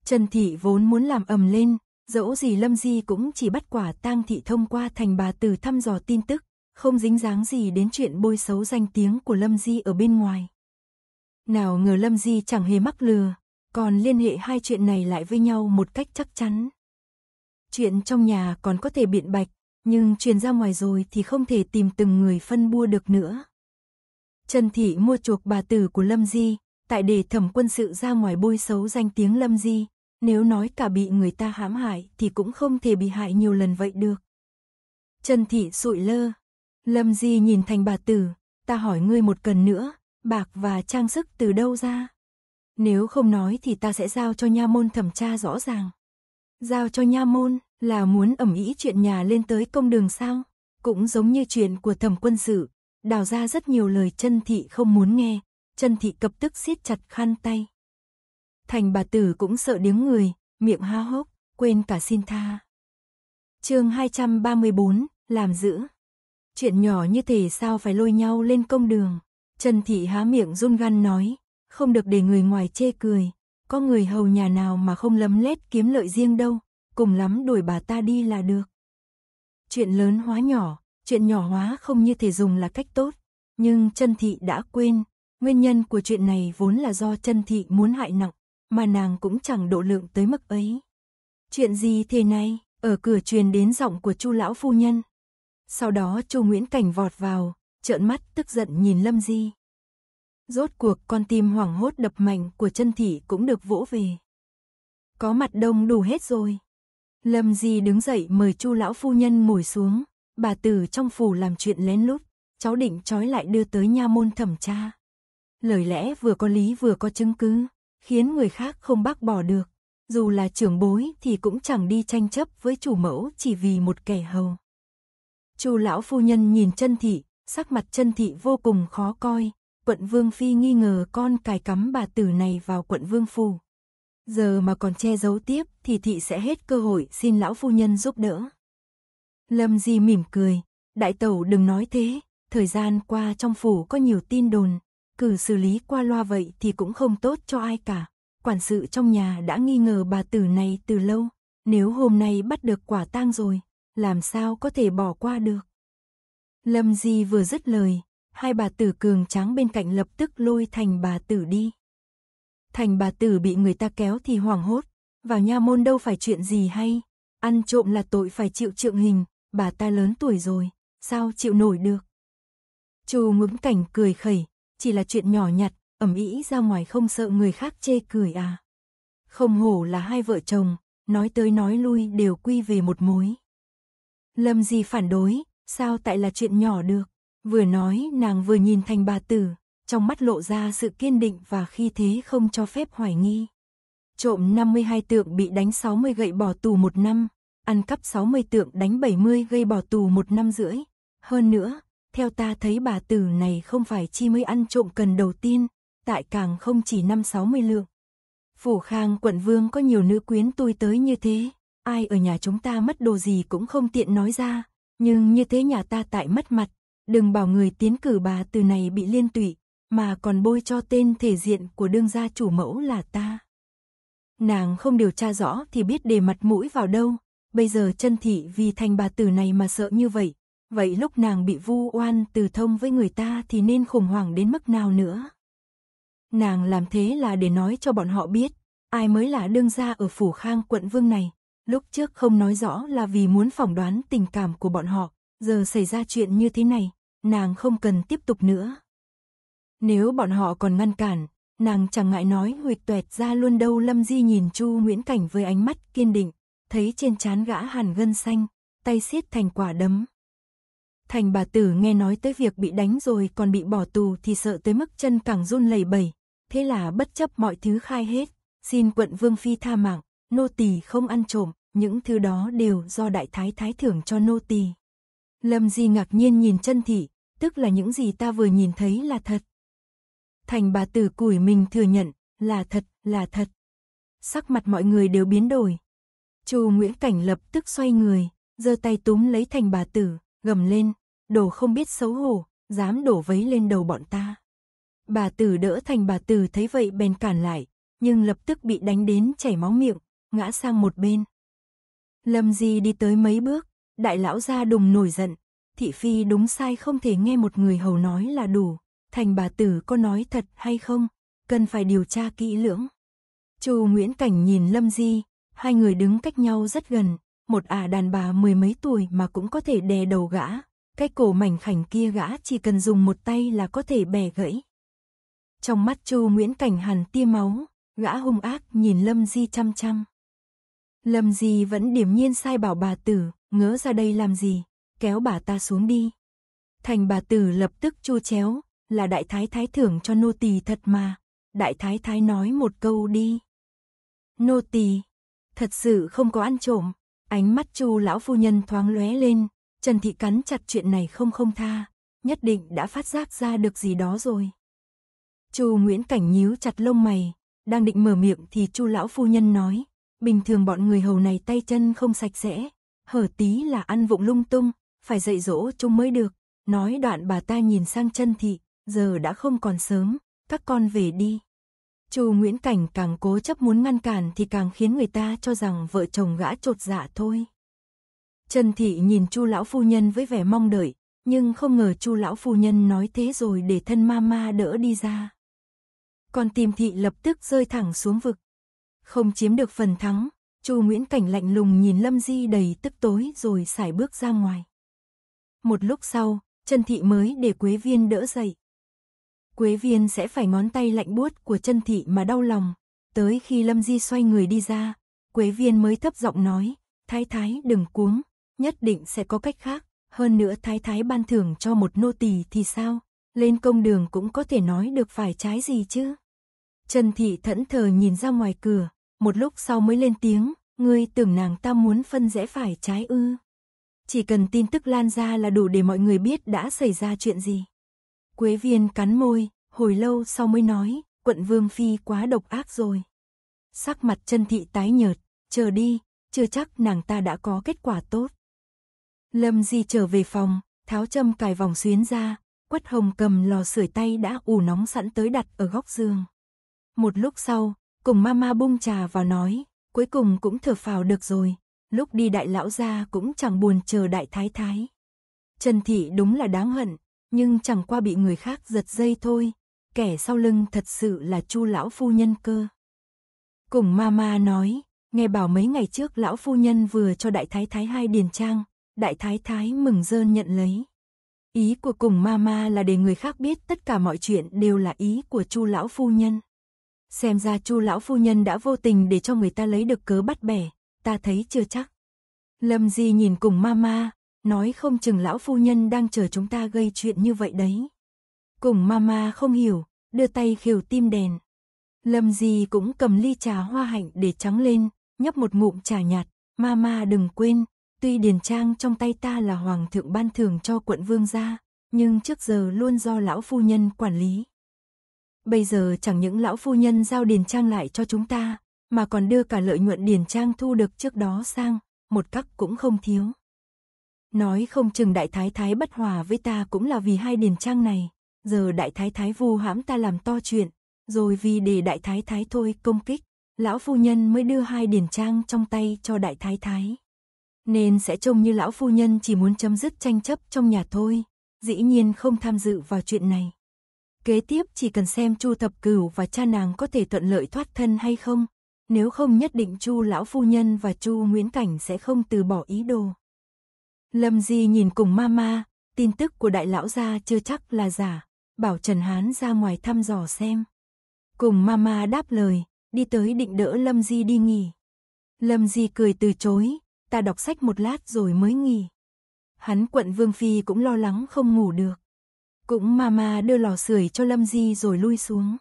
Trần Thị vốn muốn làm ầm lên, dẫu gì Lâm Di cũng chỉ bắt quả tang thị thông qua thành bà từ thăm dò tin tức, không dính dáng gì đến chuyện bôi xấu danh tiếng của Lâm Di ở bên ngoài. Nào ngờ Lâm Di chẳng hề mắc lừa, còn liên hệ hai chuyện này lại với nhau một cách chắc chắn. Chuyện trong nhà còn có thể biện bạch, nhưng truyền ra ngoài rồi thì không thể tìm từng người phân bua được nữa. Trần Thị mua chuộc bà tử của Lâm Di, tại để thẩm quân sự ra ngoài bôi xấu danh tiếng Lâm Di, nếu nói cả bị người ta hãm hại thì cũng không thể bị hại nhiều lần vậy được. Trần Thị sụi lơ, Lâm Di nhìn thành bà tử, ta hỏi ngươi một cần nữa, bạc và trang sức từ đâu ra? Nếu không nói thì ta sẽ giao cho nha môn thẩm tra rõ ràng. Giao cho nha môn, là muốn ẩm ý chuyện nhà lên tới công đường sao? Cũng giống như chuyện của thẩm quân sự, đào ra rất nhiều lời chân thị không muốn nghe, chân thị cập tức siết chặt khăn tay. Thành bà tử cũng sợ điếng người, miệng há hốc, quên cả xin tha. chương 234, làm giữ. Chuyện nhỏ như thế sao phải lôi nhau lên công đường. Trần Thị há miệng run gan nói, không được để người ngoài chê cười. Có người hầu nhà nào mà không lấm lét kiếm lợi riêng đâu cùng lắm đuổi bà ta đi là được. Chuyện lớn hóa nhỏ, chuyện nhỏ hóa không như thể dùng là cách tốt, nhưng chân thị đã quên, nguyên nhân của chuyện này vốn là do chân thị muốn hại nặng, mà nàng cũng chẳng độ lượng tới mức ấy. Chuyện gì thế này, ở cửa truyền đến giọng của chu lão phu nhân. Sau đó chu Nguyễn Cảnh vọt vào, trợn mắt tức giận nhìn Lâm Di. Rốt cuộc con tim hoảng hốt đập mạnh của chân thị cũng được vỗ về. Có mặt đông đủ hết rồi. Lâm Di đứng dậy mời Chu lão phu nhân ngồi xuống, bà tử trong phủ làm chuyện lén lút, cháu định trói lại đưa tới nha môn thẩm tra. Lời lẽ vừa có lý vừa có chứng cứ, khiến người khác không bác bỏ được, dù là trưởng bối thì cũng chẳng đi tranh chấp với chủ mẫu chỉ vì một kẻ hầu. Chu lão phu nhân nhìn chân thị, sắc mặt chân thị vô cùng khó coi, quận vương phi nghi ngờ con cài cắm bà tử này vào quận vương phủ. Giờ mà còn che giấu tiếp thì thị sẽ hết cơ hội xin lão phu nhân giúp đỡ. Lâm Di mỉm cười, đại tẩu đừng nói thế, thời gian qua trong phủ có nhiều tin đồn, cử xử lý qua loa vậy thì cũng không tốt cho ai cả. Quản sự trong nhà đã nghi ngờ bà tử này từ lâu, nếu hôm nay bắt được quả tang rồi, làm sao có thể bỏ qua được. Lâm Di vừa dứt lời, hai bà tử cường tráng bên cạnh lập tức lôi thành bà tử đi. Thành bà tử bị người ta kéo thì hoảng hốt, vào nha môn đâu phải chuyện gì hay, ăn trộm là tội phải chịu trượng hình, bà ta lớn tuổi rồi, sao chịu nổi được. Chu ngưỡng cảnh cười khẩy, chỉ là chuyện nhỏ nhặt, ẩm ý ra ngoài không sợ người khác chê cười à. Không hổ là hai vợ chồng, nói tới nói lui đều quy về một mối. Lâm gì phản đối, sao tại là chuyện nhỏ được, vừa nói nàng vừa nhìn thành bà tử, trong mắt lộ ra sự kiên định và khi thế không cho phép hoài nghi. Trộm 52 tượng bị đánh 60 gậy bỏ tù một năm, ăn cắp 60 tượng đánh 70 gây bỏ tù một năm rưỡi. Hơn nữa, theo ta thấy bà tử này không phải chi mới ăn trộm cần đầu tiên, tại càng không chỉ năm 60 lượng. Phủ khang quận vương có nhiều nữ quyến tôi tới như thế, ai ở nhà chúng ta mất đồ gì cũng không tiện nói ra, nhưng như thế nhà ta tại mất mặt, đừng bảo người tiến cử bà từ này bị liên tụy, mà còn bôi cho tên thể diện của đương gia chủ mẫu là ta. Nàng không điều tra rõ thì biết để mặt mũi vào đâu, bây giờ chân thị vì thành bà tử này mà sợ như vậy, vậy lúc nàng bị vu oan từ thông với người ta thì nên khủng hoảng đến mức nào nữa. Nàng làm thế là để nói cho bọn họ biết, ai mới là đương gia ở phủ khang quận vương này, lúc trước không nói rõ là vì muốn phỏng đoán tình cảm của bọn họ, giờ xảy ra chuyện như thế này, nàng không cần tiếp tục nữa. Nếu bọn họ còn ngăn cản, nàng chẳng ngại nói huyệt tuẹt ra luôn đâu Lâm Di nhìn Chu Nguyễn Cảnh với ánh mắt kiên định, thấy trên trán gã hàn gân xanh, tay siết thành quả đấm. Thành bà tử nghe nói tới việc bị đánh rồi còn bị bỏ tù thì sợ tới mức chân càng run lẩy bẩy, thế là bất chấp mọi thứ khai hết, xin quận vương phi tha mạng, nô tỳ không ăn trộm, những thứ đó đều do đại thái thái thưởng cho nô tỳ. Lâm Di ngạc nhiên nhìn chân thị, tức là những gì ta vừa nhìn thấy là thật. Thành bà tử củi mình thừa nhận, là thật, là thật. Sắc mặt mọi người đều biến đổi. Chu Nguyễn Cảnh lập tức xoay người, giơ tay túm lấy thành bà tử, gầm lên, đồ không biết xấu hổ, dám đổ vấy lên đầu bọn ta. Bà tử đỡ thành bà tử thấy vậy bèn cản lại, nhưng lập tức bị đánh đến chảy máu miệng, ngã sang một bên. Lâm Di đi tới mấy bước, đại lão ra đùng nổi giận, thị phi đúng sai không thể nghe một người hầu nói là đủ, Thành bà tử có nói thật hay không, cần phải điều tra kỹ lưỡng. Chu Nguyễn Cảnh nhìn Lâm Di, hai người đứng cách nhau rất gần, một ả à đàn bà mười mấy tuổi mà cũng có thể đè đầu gã, cái cổ mảnh khảnh kia gã chỉ cần dùng một tay là có thể bẻ gãy. Trong mắt Chu Nguyễn Cảnh hằn tia máu, gã hung ác nhìn Lâm Di chăm chăm. Lâm Di vẫn điểm nhiên sai bảo bà tử, ngớ ra đây làm gì, kéo bà ta xuống đi. Thành bà tử lập tức chu chéo, là đại thái thái thưởng cho nô tỳ thật mà. Đại thái thái nói một câu đi. Nô tỳ thật sự không có ăn trộm. Ánh mắt Chu lão phu nhân thoáng lóe lên, Trần Thị cắn chặt chuyện này không không tha, nhất định đã phát giác ra được gì đó rồi. Chu Nguyễn Cảnh nhíu chặt lông mày, đang định mở miệng thì Chu lão phu nhân nói, bình thường bọn người hầu này tay chân không sạch sẽ, hở tí là ăn vụng lung tung, phải dạy dỗ chúng mới được. Nói đoạn bà ta nhìn sang chân thị, giờ đã không còn sớm, các con về đi. Chu Nguyễn Cảnh càng cố chấp muốn ngăn cản thì càng khiến người ta cho rằng vợ chồng gã trột dạ thôi. Trần Thị nhìn Chu lão phu nhân với vẻ mong đợi, nhưng không ngờ Chu lão phu nhân nói thế rồi để thân mama đỡ đi ra. Còn tìm thị lập tức rơi thẳng xuống vực. Không chiếm được phần thắng, Chu Nguyễn Cảnh lạnh lùng nhìn Lâm Di đầy tức tối rồi sải bước ra ngoài. Một lúc sau, Trần Thị mới để Quế Viên đỡ dậy. Quế viên sẽ phải ngón tay lạnh buốt của chân thị mà đau lòng. Tới khi Lâm Di xoay người đi ra, Quế viên mới thấp giọng nói, thái thái đừng cuống, nhất định sẽ có cách khác. Hơn nữa thái thái ban thưởng cho một nô tỳ thì sao? Lên công đường cũng có thể nói được phải trái gì chứ? Trần Thị thẫn thờ nhìn ra ngoài cửa, một lúc sau mới lên tiếng, ngươi tưởng nàng ta muốn phân rẽ phải trái ư. Chỉ cần tin tức lan ra là đủ để mọi người biết đã xảy ra chuyện gì. Quế viên cắn môi, hồi lâu sau mới nói, quận Vương Phi quá độc ác rồi. Sắc mặt chân thị tái nhợt, chờ đi, chưa chắc nàng ta đã có kết quả tốt. Lâm Di trở về phòng, tháo châm cài vòng xuyến ra, quất hồng cầm lò sưởi tay đã ủ nóng sẵn tới đặt ở góc giường. Một lúc sau, cùng mama bung trà vào nói, cuối cùng cũng thở phào được rồi, lúc đi đại lão ra cũng chẳng buồn chờ đại thái thái. Trần Thị đúng là đáng hận, nhưng chẳng qua bị người khác giật dây thôi, kẻ sau lưng thật sự là chu lão phu nhân cơ. Cùng mama nói, nghe bảo mấy ngày trước lão phu nhân vừa cho đại thái thái hai điền trang, đại thái thái mừng rơn nhận lấy. Ý của cùng mama là để người khác biết tất cả mọi chuyện đều là ý của chu lão phu nhân. Xem ra chu lão phu nhân đã vô tình để cho người ta lấy được cớ bắt bẻ, ta thấy chưa chắc. Lâm Di nhìn cùng mama, Nói không chừng lão phu nhân đang chờ chúng ta gây chuyện như vậy đấy. Cùng mama không hiểu, đưa tay khều tim đèn. Lâm gì cũng cầm ly trà hoa hạnh để trắng lên, nhấp một ngụm trà nhạt. Mama đừng quên, tuy điền trang trong tay ta là hoàng thượng ban thưởng cho quận vương gia, nhưng trước giờ luôn do lão phu nhân quản lý. Bây giờ chẳng những lão phu nhân giao điền trang lại cho chúng ta, mà còn đưa cả lợi nhuận điền trang thu được trước đó sang, một cắc cũng không thiếu. Nói không chừng đại thái thái bất hòa với ta cũng là vì hai điền trang này. Giờ đại thái thái vu hãm ta làm to chuyện, rồi vì để đại thái thái thôi công kích, lão phu nhân mới đưa hai điền trang trong tay cho đại thái thái. Nên sẽ trông như lão phu nhân chỉ muốn chấm dứt tranh chấp trong nhà thôi, dĩ nhiên không tham dự vào chuyện này. Kế tiếp chỉ cần xem Chu Thập Cửu và cha nàng có thể thuận lợi thoát thân hay không, nếu không nhất định Chu lão phu nhân và Chu Nguyễn Cảnh sẽ không từ bỏ ý đồ. Lâm Di nhìn cùng mama, tin tức của đại lão gia chưa chắc là giả, bảo Trần Hán ra ngoài thăm dò xem. Cùng mama đáp lời, đi tới định đỡ Lâm Di đi nghỉ. Lâm Di cười từ chối, ta đọc sách một lát rồi mới nghỉ. Hắn quận Vương Phi cũng lo lắng không ngủ được. Cũng mama đưa lò sưởi cho Lâm Di rồi lui xuống.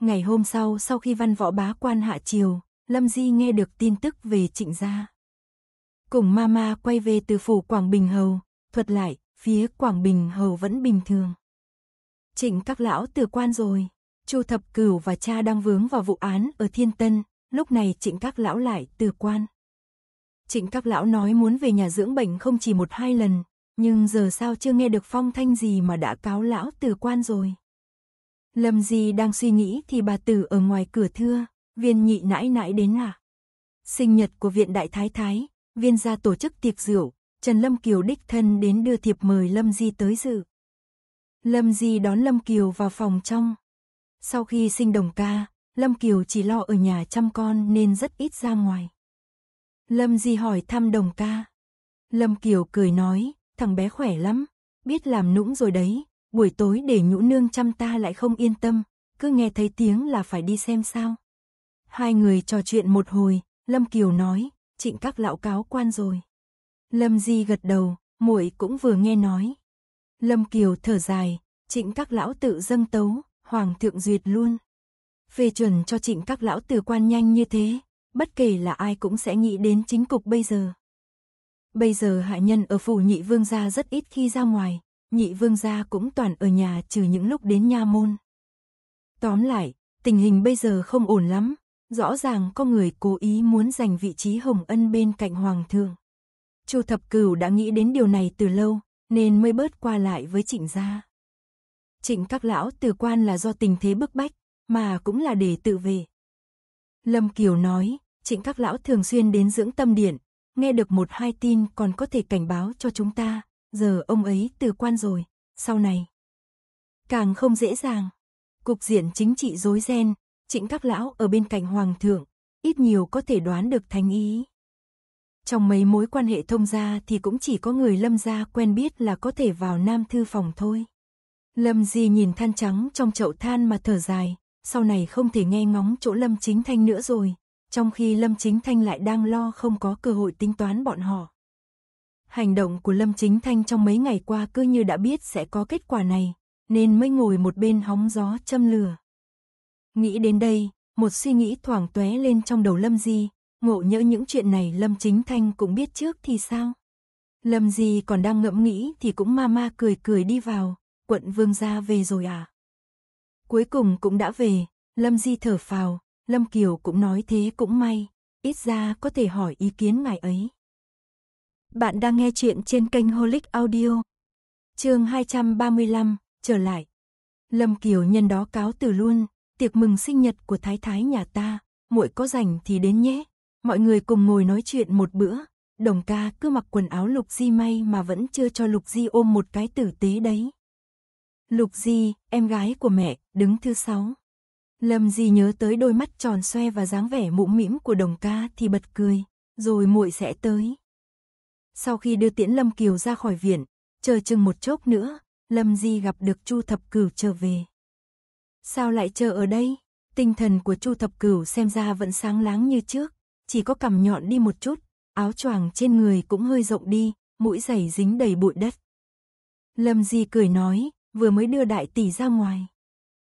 Ngày hôm sau sau khi văn võ bá quan hạ triều, Lâm Di nghe được tin tức về trịnh gia cùng Mama quay về từ phủ Quảng Bình Hầu, thuật lại, phía Quảng Bình Hầu vẫn bình thường. Trịnh các lão từ quan rồi, Chu Thập Cửu và cha đang vướng vào vụ án ở Thiên Tân, lúc này trịnh các lão lại từ quan. Trịnh các lão nói muốn về nhà dưỡng bệnh không chỉ một hai lần, nhưng giờ sao chưa nghe được phong thanh gì mà đã cáo lão từ quan rồi. Lâm Di đang suy nghĩ thì bà tử ở ngoài cửa thưa, viên nhị nãi nãi đến à. Sinh nhật của viện đại thái thái, viên gia tổ chức tiệc rượu, Trần Lâm Kiều đích thân đến đưa thiệp mời Lâm Di tới dự. Lâm Di đón Lâm Kiều vào phòng trong. Sau khi sinh đồng ca, Lâm Kiều chỉ lo ở nhà chăm con nên rất ít ra ngoài. Lâm Di hỏi thăm đồng ca. Lâm Kiều cười nói, thằng bé khỏe lắm, biết làm nũng rồi đấy, buổi tối để nhũ nương chăm ta lại không yên tâm, cứ nghe thấy tiếng là phải đi xem sao. Hai người trò chuyện một hồi, Lâm Kiều nói, trịnh các lão cáo quan rồi. Lâm Di gật đầu, muội cũng vừa nghe nói. Lâm Kiều thở dài, trịnh các lão tự dâng tấu, hoàng thượng duyệt luôn. Phê chuẩn cho trịnh các lão từ quan nhanh như thế, bất kể là ai cũng sẽ nghĩ đến chính cục bây giờ. Bây giờ hạ nhân ở phủ nhị vương gia rất ít khi ra ngoài, nhị vương gia cũng toàn ở nhà trừ những lúc đến nha môn. Tóm lại, tình hình bây giờ không ổn lắm, Rõ ràng có người cố ý muốn giành vị trí Hồng Ân bên cạnh Hoàng thượng. Chu Thập Cửu đã nghĩ đến điều này từ lâu, nên mới bớt qua lại với Trịnh gia. Trịnh các lão từ quan là do tình thế bức bách, mà cũng là để tự về. Lâm Kiều nói, trịnh các lão thường xuyên đến dưỡng tâm điện, nghe được một hai tin còn có thể cảnh báo cho chúng ta, giờ ông ấy từ quan rồi, sau này. Càng không dễ dàng, cục diện chính trị rối ren, trịnh các lão ở bên cạnh hoàng thượng, ít nhiều có thể đoán được thành ý. Trong mấy mối quan hệ thông gia thì cũng chỉ có người lâm gia quen biết là có thể vào nam thư phòng thôi. Lâm Di nhìn than trắng trong chậu than mà thở dài, sau này không thể nghe ngóng chỗ Lâm Chính Thanh nữa rồi, trong khi Lâm Chính Thanh lại đang lo không có cơ hội tính toán bọn họ. Hành động của Lâm Chính Thanh trong mấy ngày qua cứ như đã biết sẽ có kết quả này, nên mới ngồi một bên hóng gió châm lửa. Nghĩ đến đây, một suy nghĩ thoảng tóe lên trong đầu Lâm Di, ngộ nhỡ những chuyện này Lâm Chính Thanh cũng biết trước thì sao? Lâm Di còn đang ngẫm nghĩ thì cũng ma ma cười cười đi vào, quận vương gia về rồi à? Cuối cùng cũng đã về, Lâm Di thở phào, Lâm Kiều cũng nói thế cũng may, ít ra có thể hỏi ý kiến ngài ấy. Bạn đang nghe chuyện trên kênh Holic Audio. Chương 235, trở lại. Lâm Kiều nhân đó cáo từ luôn, tiệc mừng sinh nhật của thái thái nhà ta, muội có rảnh thì đến nhé. Mọi người cùng ngồi nói chuyện một bữa, đồng ca cứ mặc quần áo lục di may mà vẫn chưa cho lục di ôm một cái tử tế đấy. Lục di, em gái của mẹ, đứng thứ sáu. Lâm di nhớ tới đôi mắt tròn xoe và dáng vẻ mũm mĩm của đồng ca thì bật cười, rồi muội sẽ tới. Sau khi đưa tiễn Lâm Kiều ra khỏi viện, chờ chừng một chốc nữa, Lâm Di gặp được Chu Thập Cửu trở về. Sao lại chờ ở đây? Tinh thần của Chu Thập Cửu xem ra vẫn sáng láng như trước, chỉ có cằm nhọn đi một chút, áo choàng trên người cũng hơi rộng đi, mũi giày dính đầy bụi đất. Lâm Di cười nói, vừa mới đưa đại tỷ ra ngoài.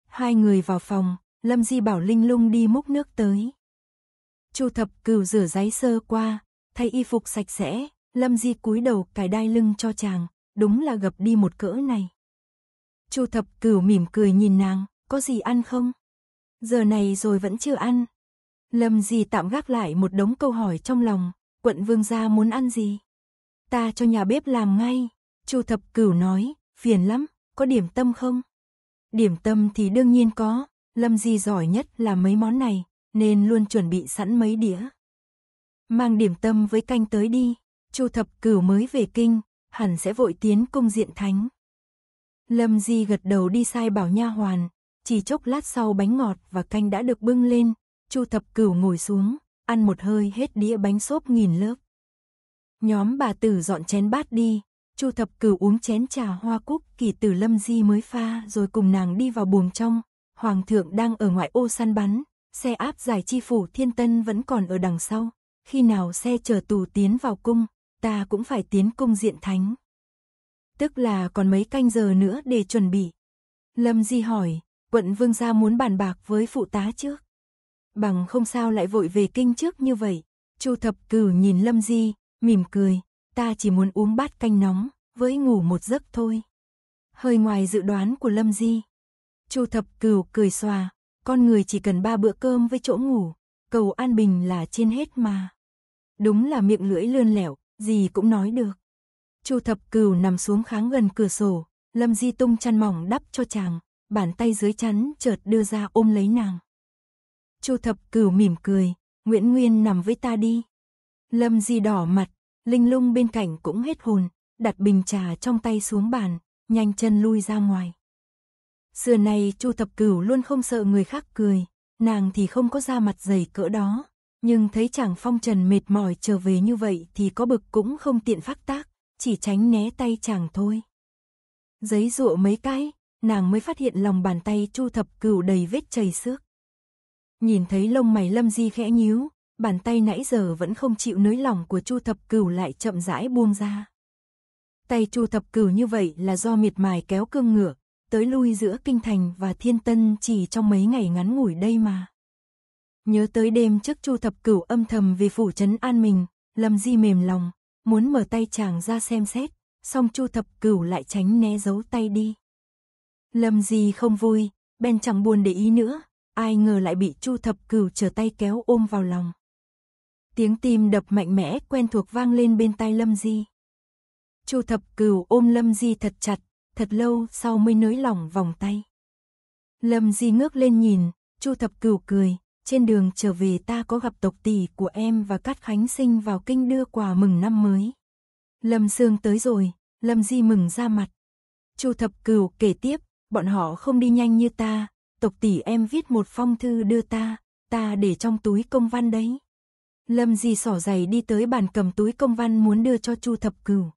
Hai người vào phòng, Lâm Di bảo Linh Lung đi múc nước tới. Chu Thập Cửu rửa giấy sơ qua, thay y phục sạch sẽ, Lâm Di cúi đầu cài đai lưng cho chàng, đúng là gập đi một cỡ này. Chu Thập Cửu mỉm cười nhìn nàng, có gì ăn không? Giờ này rồi vẫn chưa ăn. Lâm gì tạm gác lại một đống câu hỏi trong lòng, quận vương gia muốn ăn gì? Ta cho nhà bếp làm ngay, Chu thập cửu nói, phiền lắm, có điểm tâm không? Điểm tâm thì đương nhiên có, Lâm Di giỏi nhất là mấy món này, nên luôn chuẩn bị sẵn mấy đĩa. Mang điểm tâm với canh tới đi, Chu thập cửu mới về kinh, hẳn sẽ vội tiến cung diện thánh. Lâm Di gật đầu đi sai bảo nha hoàn, chỉ chốc lát sau bánh ngọt và canh đã được bưng lên, Chu Thập Cửu ngồi xuống, ăn một hơi hết đĩa bánh xốp nghìn lớp. Nhóm bà tử dọn chén bát đi, Chu Thập Cửu uống chén trà hoa cúc kỳ tử lâm di mới pha rồi cùng nàng đi vào buồng trong, hoàng thượng đang ở ngoại ô săn bắn, xe áp giải chi phủ thiên tân vẫn còn ở đằng sau, khi nào xe chở tù tiến vào cung, ta cũng phải tiến cung diện thánh. Tức là còn mấy canh giờ nữa để chuẩn bị. Lâm Di hỏi, quận vương gia muốn bàn bạc với phụ tá trước. Bằng không sao lại vội về kinh trước như vậy. Chu thập cửu nhìn Lâm Di, mỉm cười, ta chỉ muốn uống bát canh nóng, với ngủ một giấc thôi. Hơi ngoài dự đoán của Lâm Di. Chu thập cửu cười xòa, con người chỉ cần ba bữa cơm với chỗ ngủ, cầu an bình là trên hết mà. Đúng là miệng lưỡi lươn lẻo, gì cũng nói được. Chu thập cửu nằm xuống kháng gần cửa sổ, Lâm Di tung chăn mỏng đắp cho chàng, bàn tay dưới chắn chợt đưa ra ôm lấy nàng. Chu thập cửu mỉm cười, Nguyễn Nguyên nằm với ta đi. Lâm Di đỏ mặt, Linh Lung bên cạnh cũng hết hồn, đặt bình trà trong tay xuống bàn, nhanh chân lui ra ngoài. Xưa nay Chu Thập Cửu luôn không sợ người khác cười, nàng thì không có da mặt dày cỡ đó, nhưng thấy chàng Phong Trần mệt mỏi trở về như vậy thì có bực cũng không tiện phát tác, chỉ tránh né tay chàng thôi. Giấy ruộng mấy cái, nàng mới phát hiện lòng bàn tay Chu Thập Cửu đầy vết chầy xước. Nhìn thấy lông mày Lâm Di khẽ nhíu, bàn tay nãy giờ vẫn không chịu nới lỏng của Chu Thập Cửu lại chậm rãi buông ra. Tay Chu Thập Cửu như vậy là do miệt mài kéo cương ngựa, tới lui giữa kinh thành và thiên tân chỉ trong mấy ngày ngắn ngủi đây mà. Nhớ tới đêm trước Chu Thập Cửu âm thầm vì phủ trấn an mình, Lâm Di mềm lòng, muốn mở tay chàng ra xem xét, song Chu Thập Cửu lại tránh né giấu tay đi. Lâm Di không vui, bèn chẳng buồn để ý nữa, ai ngờ lại bị Chu Thập Cửu trở tay kéo ôm vào lòng. Tiếng tim đập mạnh mẽ quen thuộc vang lên bên tai Lâm Di. Chu Thập Cửu ôm Lâm Di thật chặt, thật lâu sau mới nới lỏng vòng tay. Lâm Di ngước lên nhìn, Chu Thập Cửu cười, trên đường trở về ta có gặp tộc tỷ của em và Cát Khánh Sinh vào kinh đưa quà mừng năm mới. Lâm Sương tới rồi, Lâm Di mừng ra mặt. Chu Thập Cửu kể tiếp, bọn họ không đi nhanh như ta, tộc tỷ em viết một phong thư đưa ta, ta để trong túi công văn đấy. Lâm Di sỏ giày đi tới bàn cầm túi công văn muốn đưa cho Chu Thập Cửu.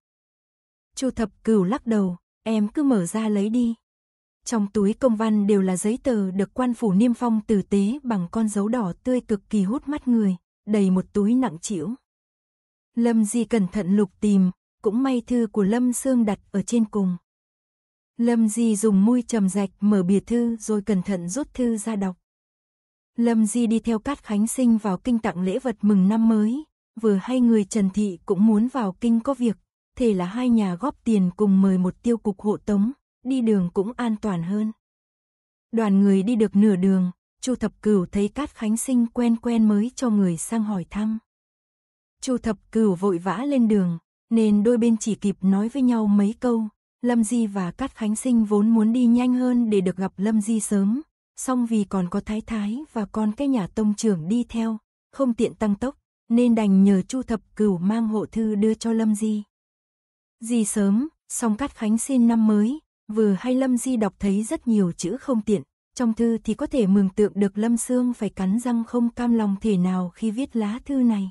Chu Thập Cửu lắc đầu, em cứ mở ra lấy đi. Trong túi công văn đều là giấy tờ được quan phủ niêm phong tử tế bằng con dấu đỏ tươi cực kỳ hút mắt người, đầy một túi nặng trĩu. Lâm Di cẩn thận lục tìm, cũng may thư của Lâm Sương đặt ở trên cùng. Lâm Di dùng mui trầm rạch mở bìa thư rồi cẩn thận rút thư ra đọc. Lâm Di đi theo Cát Khánh Sinh vào kinh tặng lễ vật mừng năm mới, vừa hay người Trần Thị cũng muốn vào kinh có việc, thể là hai nhà góp tiền cùng mời một tiêu cục hộ tống, đi đường cũng an toàn hơn. Đoàn người đi được nửa đường, Chu Thập Cửu thấy Cát Khánh Sinh quen quen mới cho người sang hỏi thăm. Chu Thập Cửu vội vã lên đường, nên đôi bên chỉ kịp nói với nhau mấy câu, Lâm Di và Cát Khánh Sinh vốn muốn đi nhanh hơn để được gặp Lâm Di sớm, song vì còn có Thái Thái và con cái nhà tông trưởng đi theo, không tiện tăng tốc, nên đành nhờ Chu Thập Cửu mang hộ thư đưa cho Lâm Di. Di sớm, song Cát Khánh Sinh năm mới, vừa hay Lâm Di đọc thấy rất nhiều chữ không tiện, trong thư thì có thể mường tượng được Lâm Sương phải cắn răng không cam lòng thể nào khi viết lá thư này.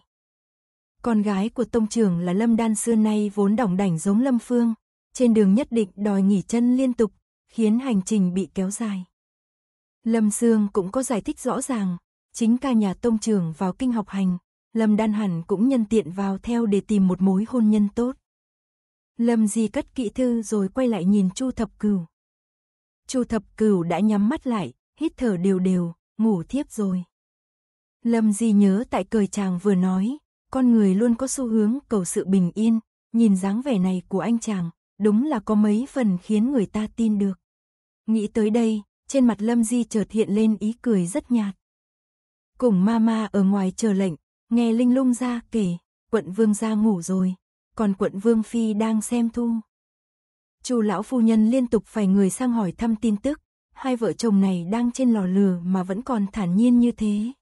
Con gái của tông trưởng là Lâm Đan xưa nay vốn đỏng đảnh giống Lâm Phương, trên đường nhất định đòi nghỉ chân liên tục, khiến hành trình bị kéo dài. Lâm Sương cũng có giải thích rõ ràng, chính ca nhà tông trường vào kinh học hành, Lâm Đan Hẳn cũng nhân tiện vào theo để tìm một mối hôn nhân tốt. Lâm Di cất kỹ thư rồi quay lại nhìn Chu Thập Cửu. Chu Thập Cửu đã nhắm mắt lại, hít thở đều đều, ngủ thiếp rồi. Lâm Di nhớ tại cười chàng vừa nói, con người luôn có xu hướng cầu sự bình yên, nhìn dáng vẻ này của anh chàng, đúng là có mấy phần khiến người ta tin được. Nghĩ tới đây, trên mặt Lâm Di chợt hiện lên ý cười rất nhạt. Cùng mama ở ngoài chờ lệnh, nghe Linh Lung ra kể, quận vương gia ngủ rồi, còn quận vương phi đang xem thu. Chu lão phu nhân liên tục phải người sang hỏi thăm tin tức, hai vợ chồng này đang trên lò lửa mà vẫn còn thản nhiên như thế.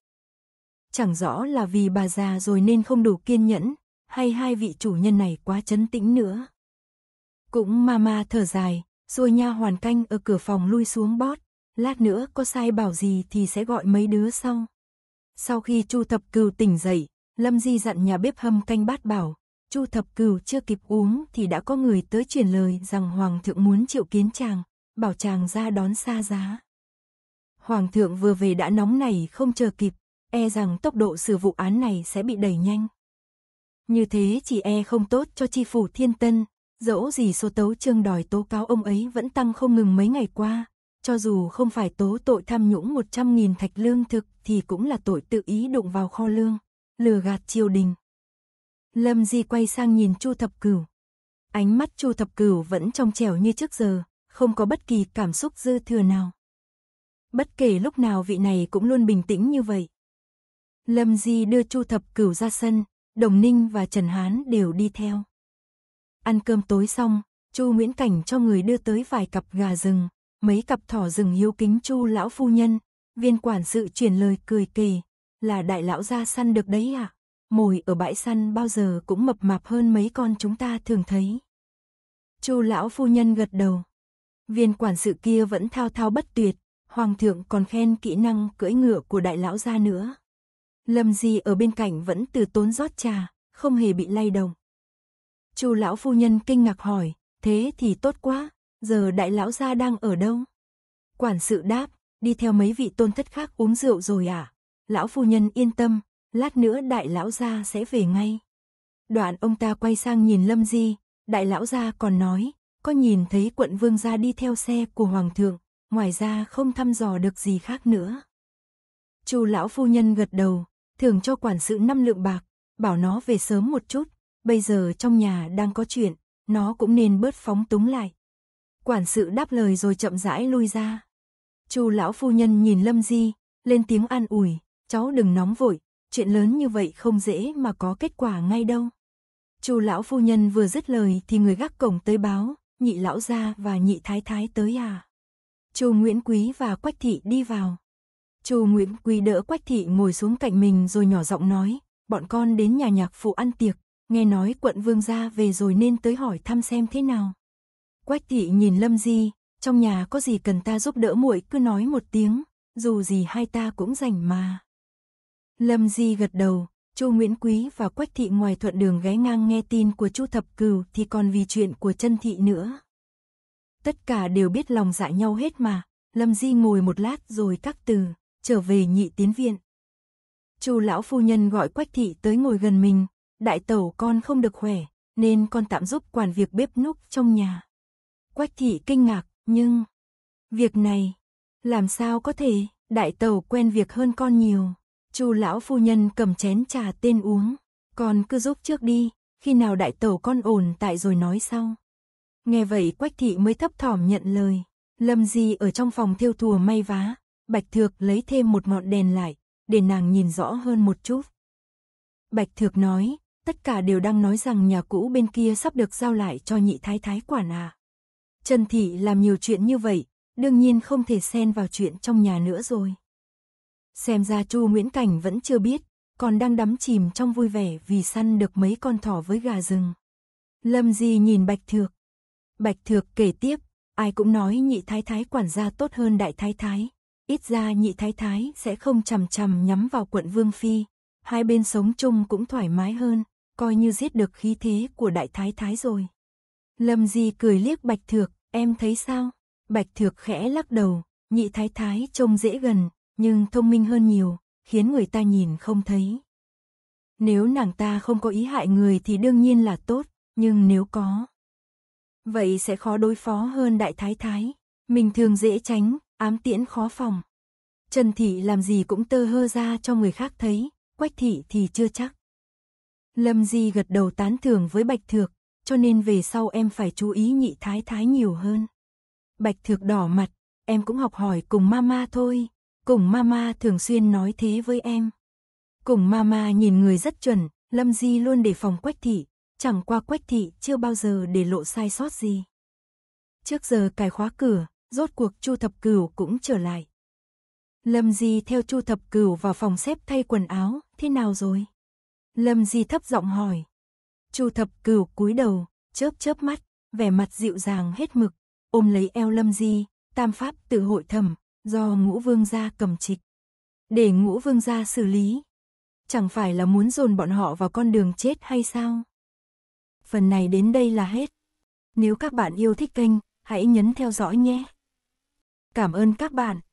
Chẳng rõ là vì bà già rồi nên không đủ kiên nhẫn, hay hai vị chủ nhân này quá chấn tĩnh nữa. Cũng mama thở dài, rồi nha hoàn canh ở cửa phòng lui xuống bót, lát nữa có sai bảo gì thì sẽ gọi mấy đứa sau. Sau khi Chu Thập Cừu tỉnh dậy, Lâm Di dặn nhà bếp hâm canh bát bảo, Chu Thập Cừu chưa kịp uống thì đã có người tới truyền lời rằng hoàng thượng muốn triệu kiến chàng, bảo chàng ra đón xa giá. Hoàng thượng vừa về đã nóng này không chờ kịp, e rằng tốc độ xử vụ án này sẽ bị đẩy nhanh. Như thế chỉ e không tốt cho chi phủ thiên tân, Dẫu gì số tấu trương đòi tố cáo ông ấy vẫn tăng không ngừng mấy ngày qua, cho dù không phải tố tội tham nhũng 100.000 thạch lương thực thì cũng là tội tự ý đụng vào kho lương, lừa gạt triều đình. Lâm Di quay sang nhìn Chu Thập Cửu. Ánh mắt Chu Thập Cửu vẫn trong trẻo như trước giờ, không có bất kỳ cảm xúc dư thừa nào. Bất kể lúc nào vị này cũng luôn bình tĩnh như vậy. Lâm Di đưa Chu Thập Cửu ra sân, Đồng Ninh và Trần Hán đều đi theo. Ăn cơm tối xong, Chu Nguyễn Cảnh cho người đưa tới vài cặp gà rừng, mấy cặp thỏ rừng hiếu kính Chu lão phu nhân. Viên quản sự truyền lời cười kỳ, là đại lão ra săn được đấy à? Mồi ở bãi săn bao giờ cũng mập mạp hơn mấy con chúng ta thường thấy. Chu lão phu nhân gật đầu. Viên quản sự kia vẫn thao thao bất tuyệt, hoàng thượng còn khen kỹ năng cưỡi ngựa của đại lão ra nữa. Lâm Di ở bên cạnh vẫn từ tốn rót trà, không hề bị lay động. Chu lão phu nhân kinh ngạc hỏi, thế thì tốt quá, giờ đại lão gia đang ở đâu? Quản sự đáp, đi theo mấy vị tôn thất khác uống rượu rồi à? Lão phu nhân yên tâm, lát nữa đại lão gia sẽ về ngay. Đoạn ông ta quay sang nhìn Lâm Di, đại lão gia còn nói, có nhìn thấy quận vương gia đi theo xe của hoàng thượng, ngoài ra không thăm dò được gì khác nữa. Chu lão phu nhân gật đầu, thưởng cho quản sự năm lượng bạc, bảo nó về sớm một chút, bây giờ trong nhà đang có chuyện, nó cũng nên bớt phóng túng lại. Quản sự đáp lời rồi chậm rãi lui ra. Chu lão phu nhân nhìn Lâm Di, lên tiếng an ủi, cháu đừng nóng vội, chuyện lớn như vậy không dễ mà có kết quả ngay đâu. Chu lão phu nhân vừa dứt lời thì người gác cổng tới báo, nhị lão gia và nhị thái thái tới à. Chu Nguyễn Quý và Quách thị đi vào. Chu Nguyễn Quý đỡ Quách thị ngồi xuống cạnh mình rồi nhỏ giọng nói, bọn con đến nhà nhạc phụ ăn tiệc, nghe nói quận vương gia về rồi nên tới hỏi thăm xem thế nào. Quách thị nhìn Lâm Di, trong nhà có gì cần ta giúp đỡ muội cứ nói một tiếng, dù gì hai ta cũng rảnh mà. Lâm Di gật đầu, Chu Nguyễn Quý và Quách thị ngoài thuận đường ghé ngang nghe tin của Chu Thập Cừu thì còn vì chuyện của chân thị nữa. Tất cả đều biết lòng dạ nhau hết mà, Lâm Di ngồi một lát rồi cắt từ, trở về nhị tiến viện. Chu lão phu nhân gọi Quách thị tới ngồi gần mình, đại tẩu con không được khỏe, nên con tạm giúp quản việc bếp núc trong nhà. Quách thị kinh ngạc, nhưng... Việc này, làm sao có thể, đại tẩu quen việc hơn con nhiều. Chu lão phu nhân cầm chén trà tên uống, con cứ giúp trước đi, khi nào đại tẩu con ổn tại rồi nói sau. Nghe vậy Quách thị mới thấp thỏm nhận lời. Lâm Di ở trong phòng thiêu thùa may vá, Bạch Thược lấy thêm một ngọn đèn lại, để nàng nhìn rõ hơn một chút. Bạch Thược nói, tất cả đều đang nói rằng nhà cũ bên kia sắp được giao lại cho nhị thái thái quản à. Trần Thị làm nhiều chuyện như vậy, đương nhiên không thể xen vào chuyện trong nhà nữa rồi. Xem ra Chu Nguyễn Cảnh vẫn chưa biết, còn đang đắm chìm trong vui vẻ vì săn được mấy con thỏ với gà rừng. Lâm Di nhìn Bạch Thược. Bạch Thược kể tiếp, ai cũng nói nhị thái thái quản gia tốt hơn đại thái thái. Ít ra nhị thái thái sẽ không chằm chằm nhắm vào quận Vương Phi. Hai bên sống chung cũng thoải mái hơn coi như giết được khí thế của đại thái thái rồi. Lâm Di cười liếc Bạch Thược, em thấy sao? Bạch Thược khẽ lắc đầu, nhị thái thái trông dễ gần, nhưng thông minh hơn nhiều, khiến người ta nhìn không thấy. Nếu nàng ta không có ý hại người thì đương nhiên là tốt, nhưng nếu có. Vậy sẽ khó đối phó hơn đại thái thái, mình thường dễ tránh, ám tiễn khó phòng. Trần Thị làm gì cũng tơ hơ ra cho người khác thấy, Quách Thị thì chưa chắc. Lâm Di gật đầu tán thưởng với Bạch Thược, cho nên về sau em phải chú ý nhị thái thái nhiều hơn. Bạch Thược đỏ mặt, em cũng học hỏi cùng mama thôi, cùng mama thường xuyên nói thế với em. Cùng mama nhìn người rất chuẩn, Lâm Di luôn đề phòng Quách Thị, chẳng qua Quách Thị chưa bao giờ để lộ sai sót gì. Trước giờ cài khóa cửa, rốt cuộc Chu Thập Cửu cũng trở lại. Lâm Di theo Chu Thập Cửu vào phòng xếp thay quần áo, thế nào rồi? Lâm Di thấp giọng hỏi. Chu thập cửu cúi đầu, chớp chớp mắt, vẻ mặt dịu dàng hết mực, ôm lấy eo Lâm Di, tam pháp tự hội thẩm, do ngũ vương gia cầm trịch. Để ngũ vương gia xử lý. Chẳng phải là muốn dồn bọn họ vào con đường chết hay sao? Phần này đến đây là hết. Nếu các bạn yêu thích kênh, hãy nhấn theo dõi nhé. Cảm ơn các bạn.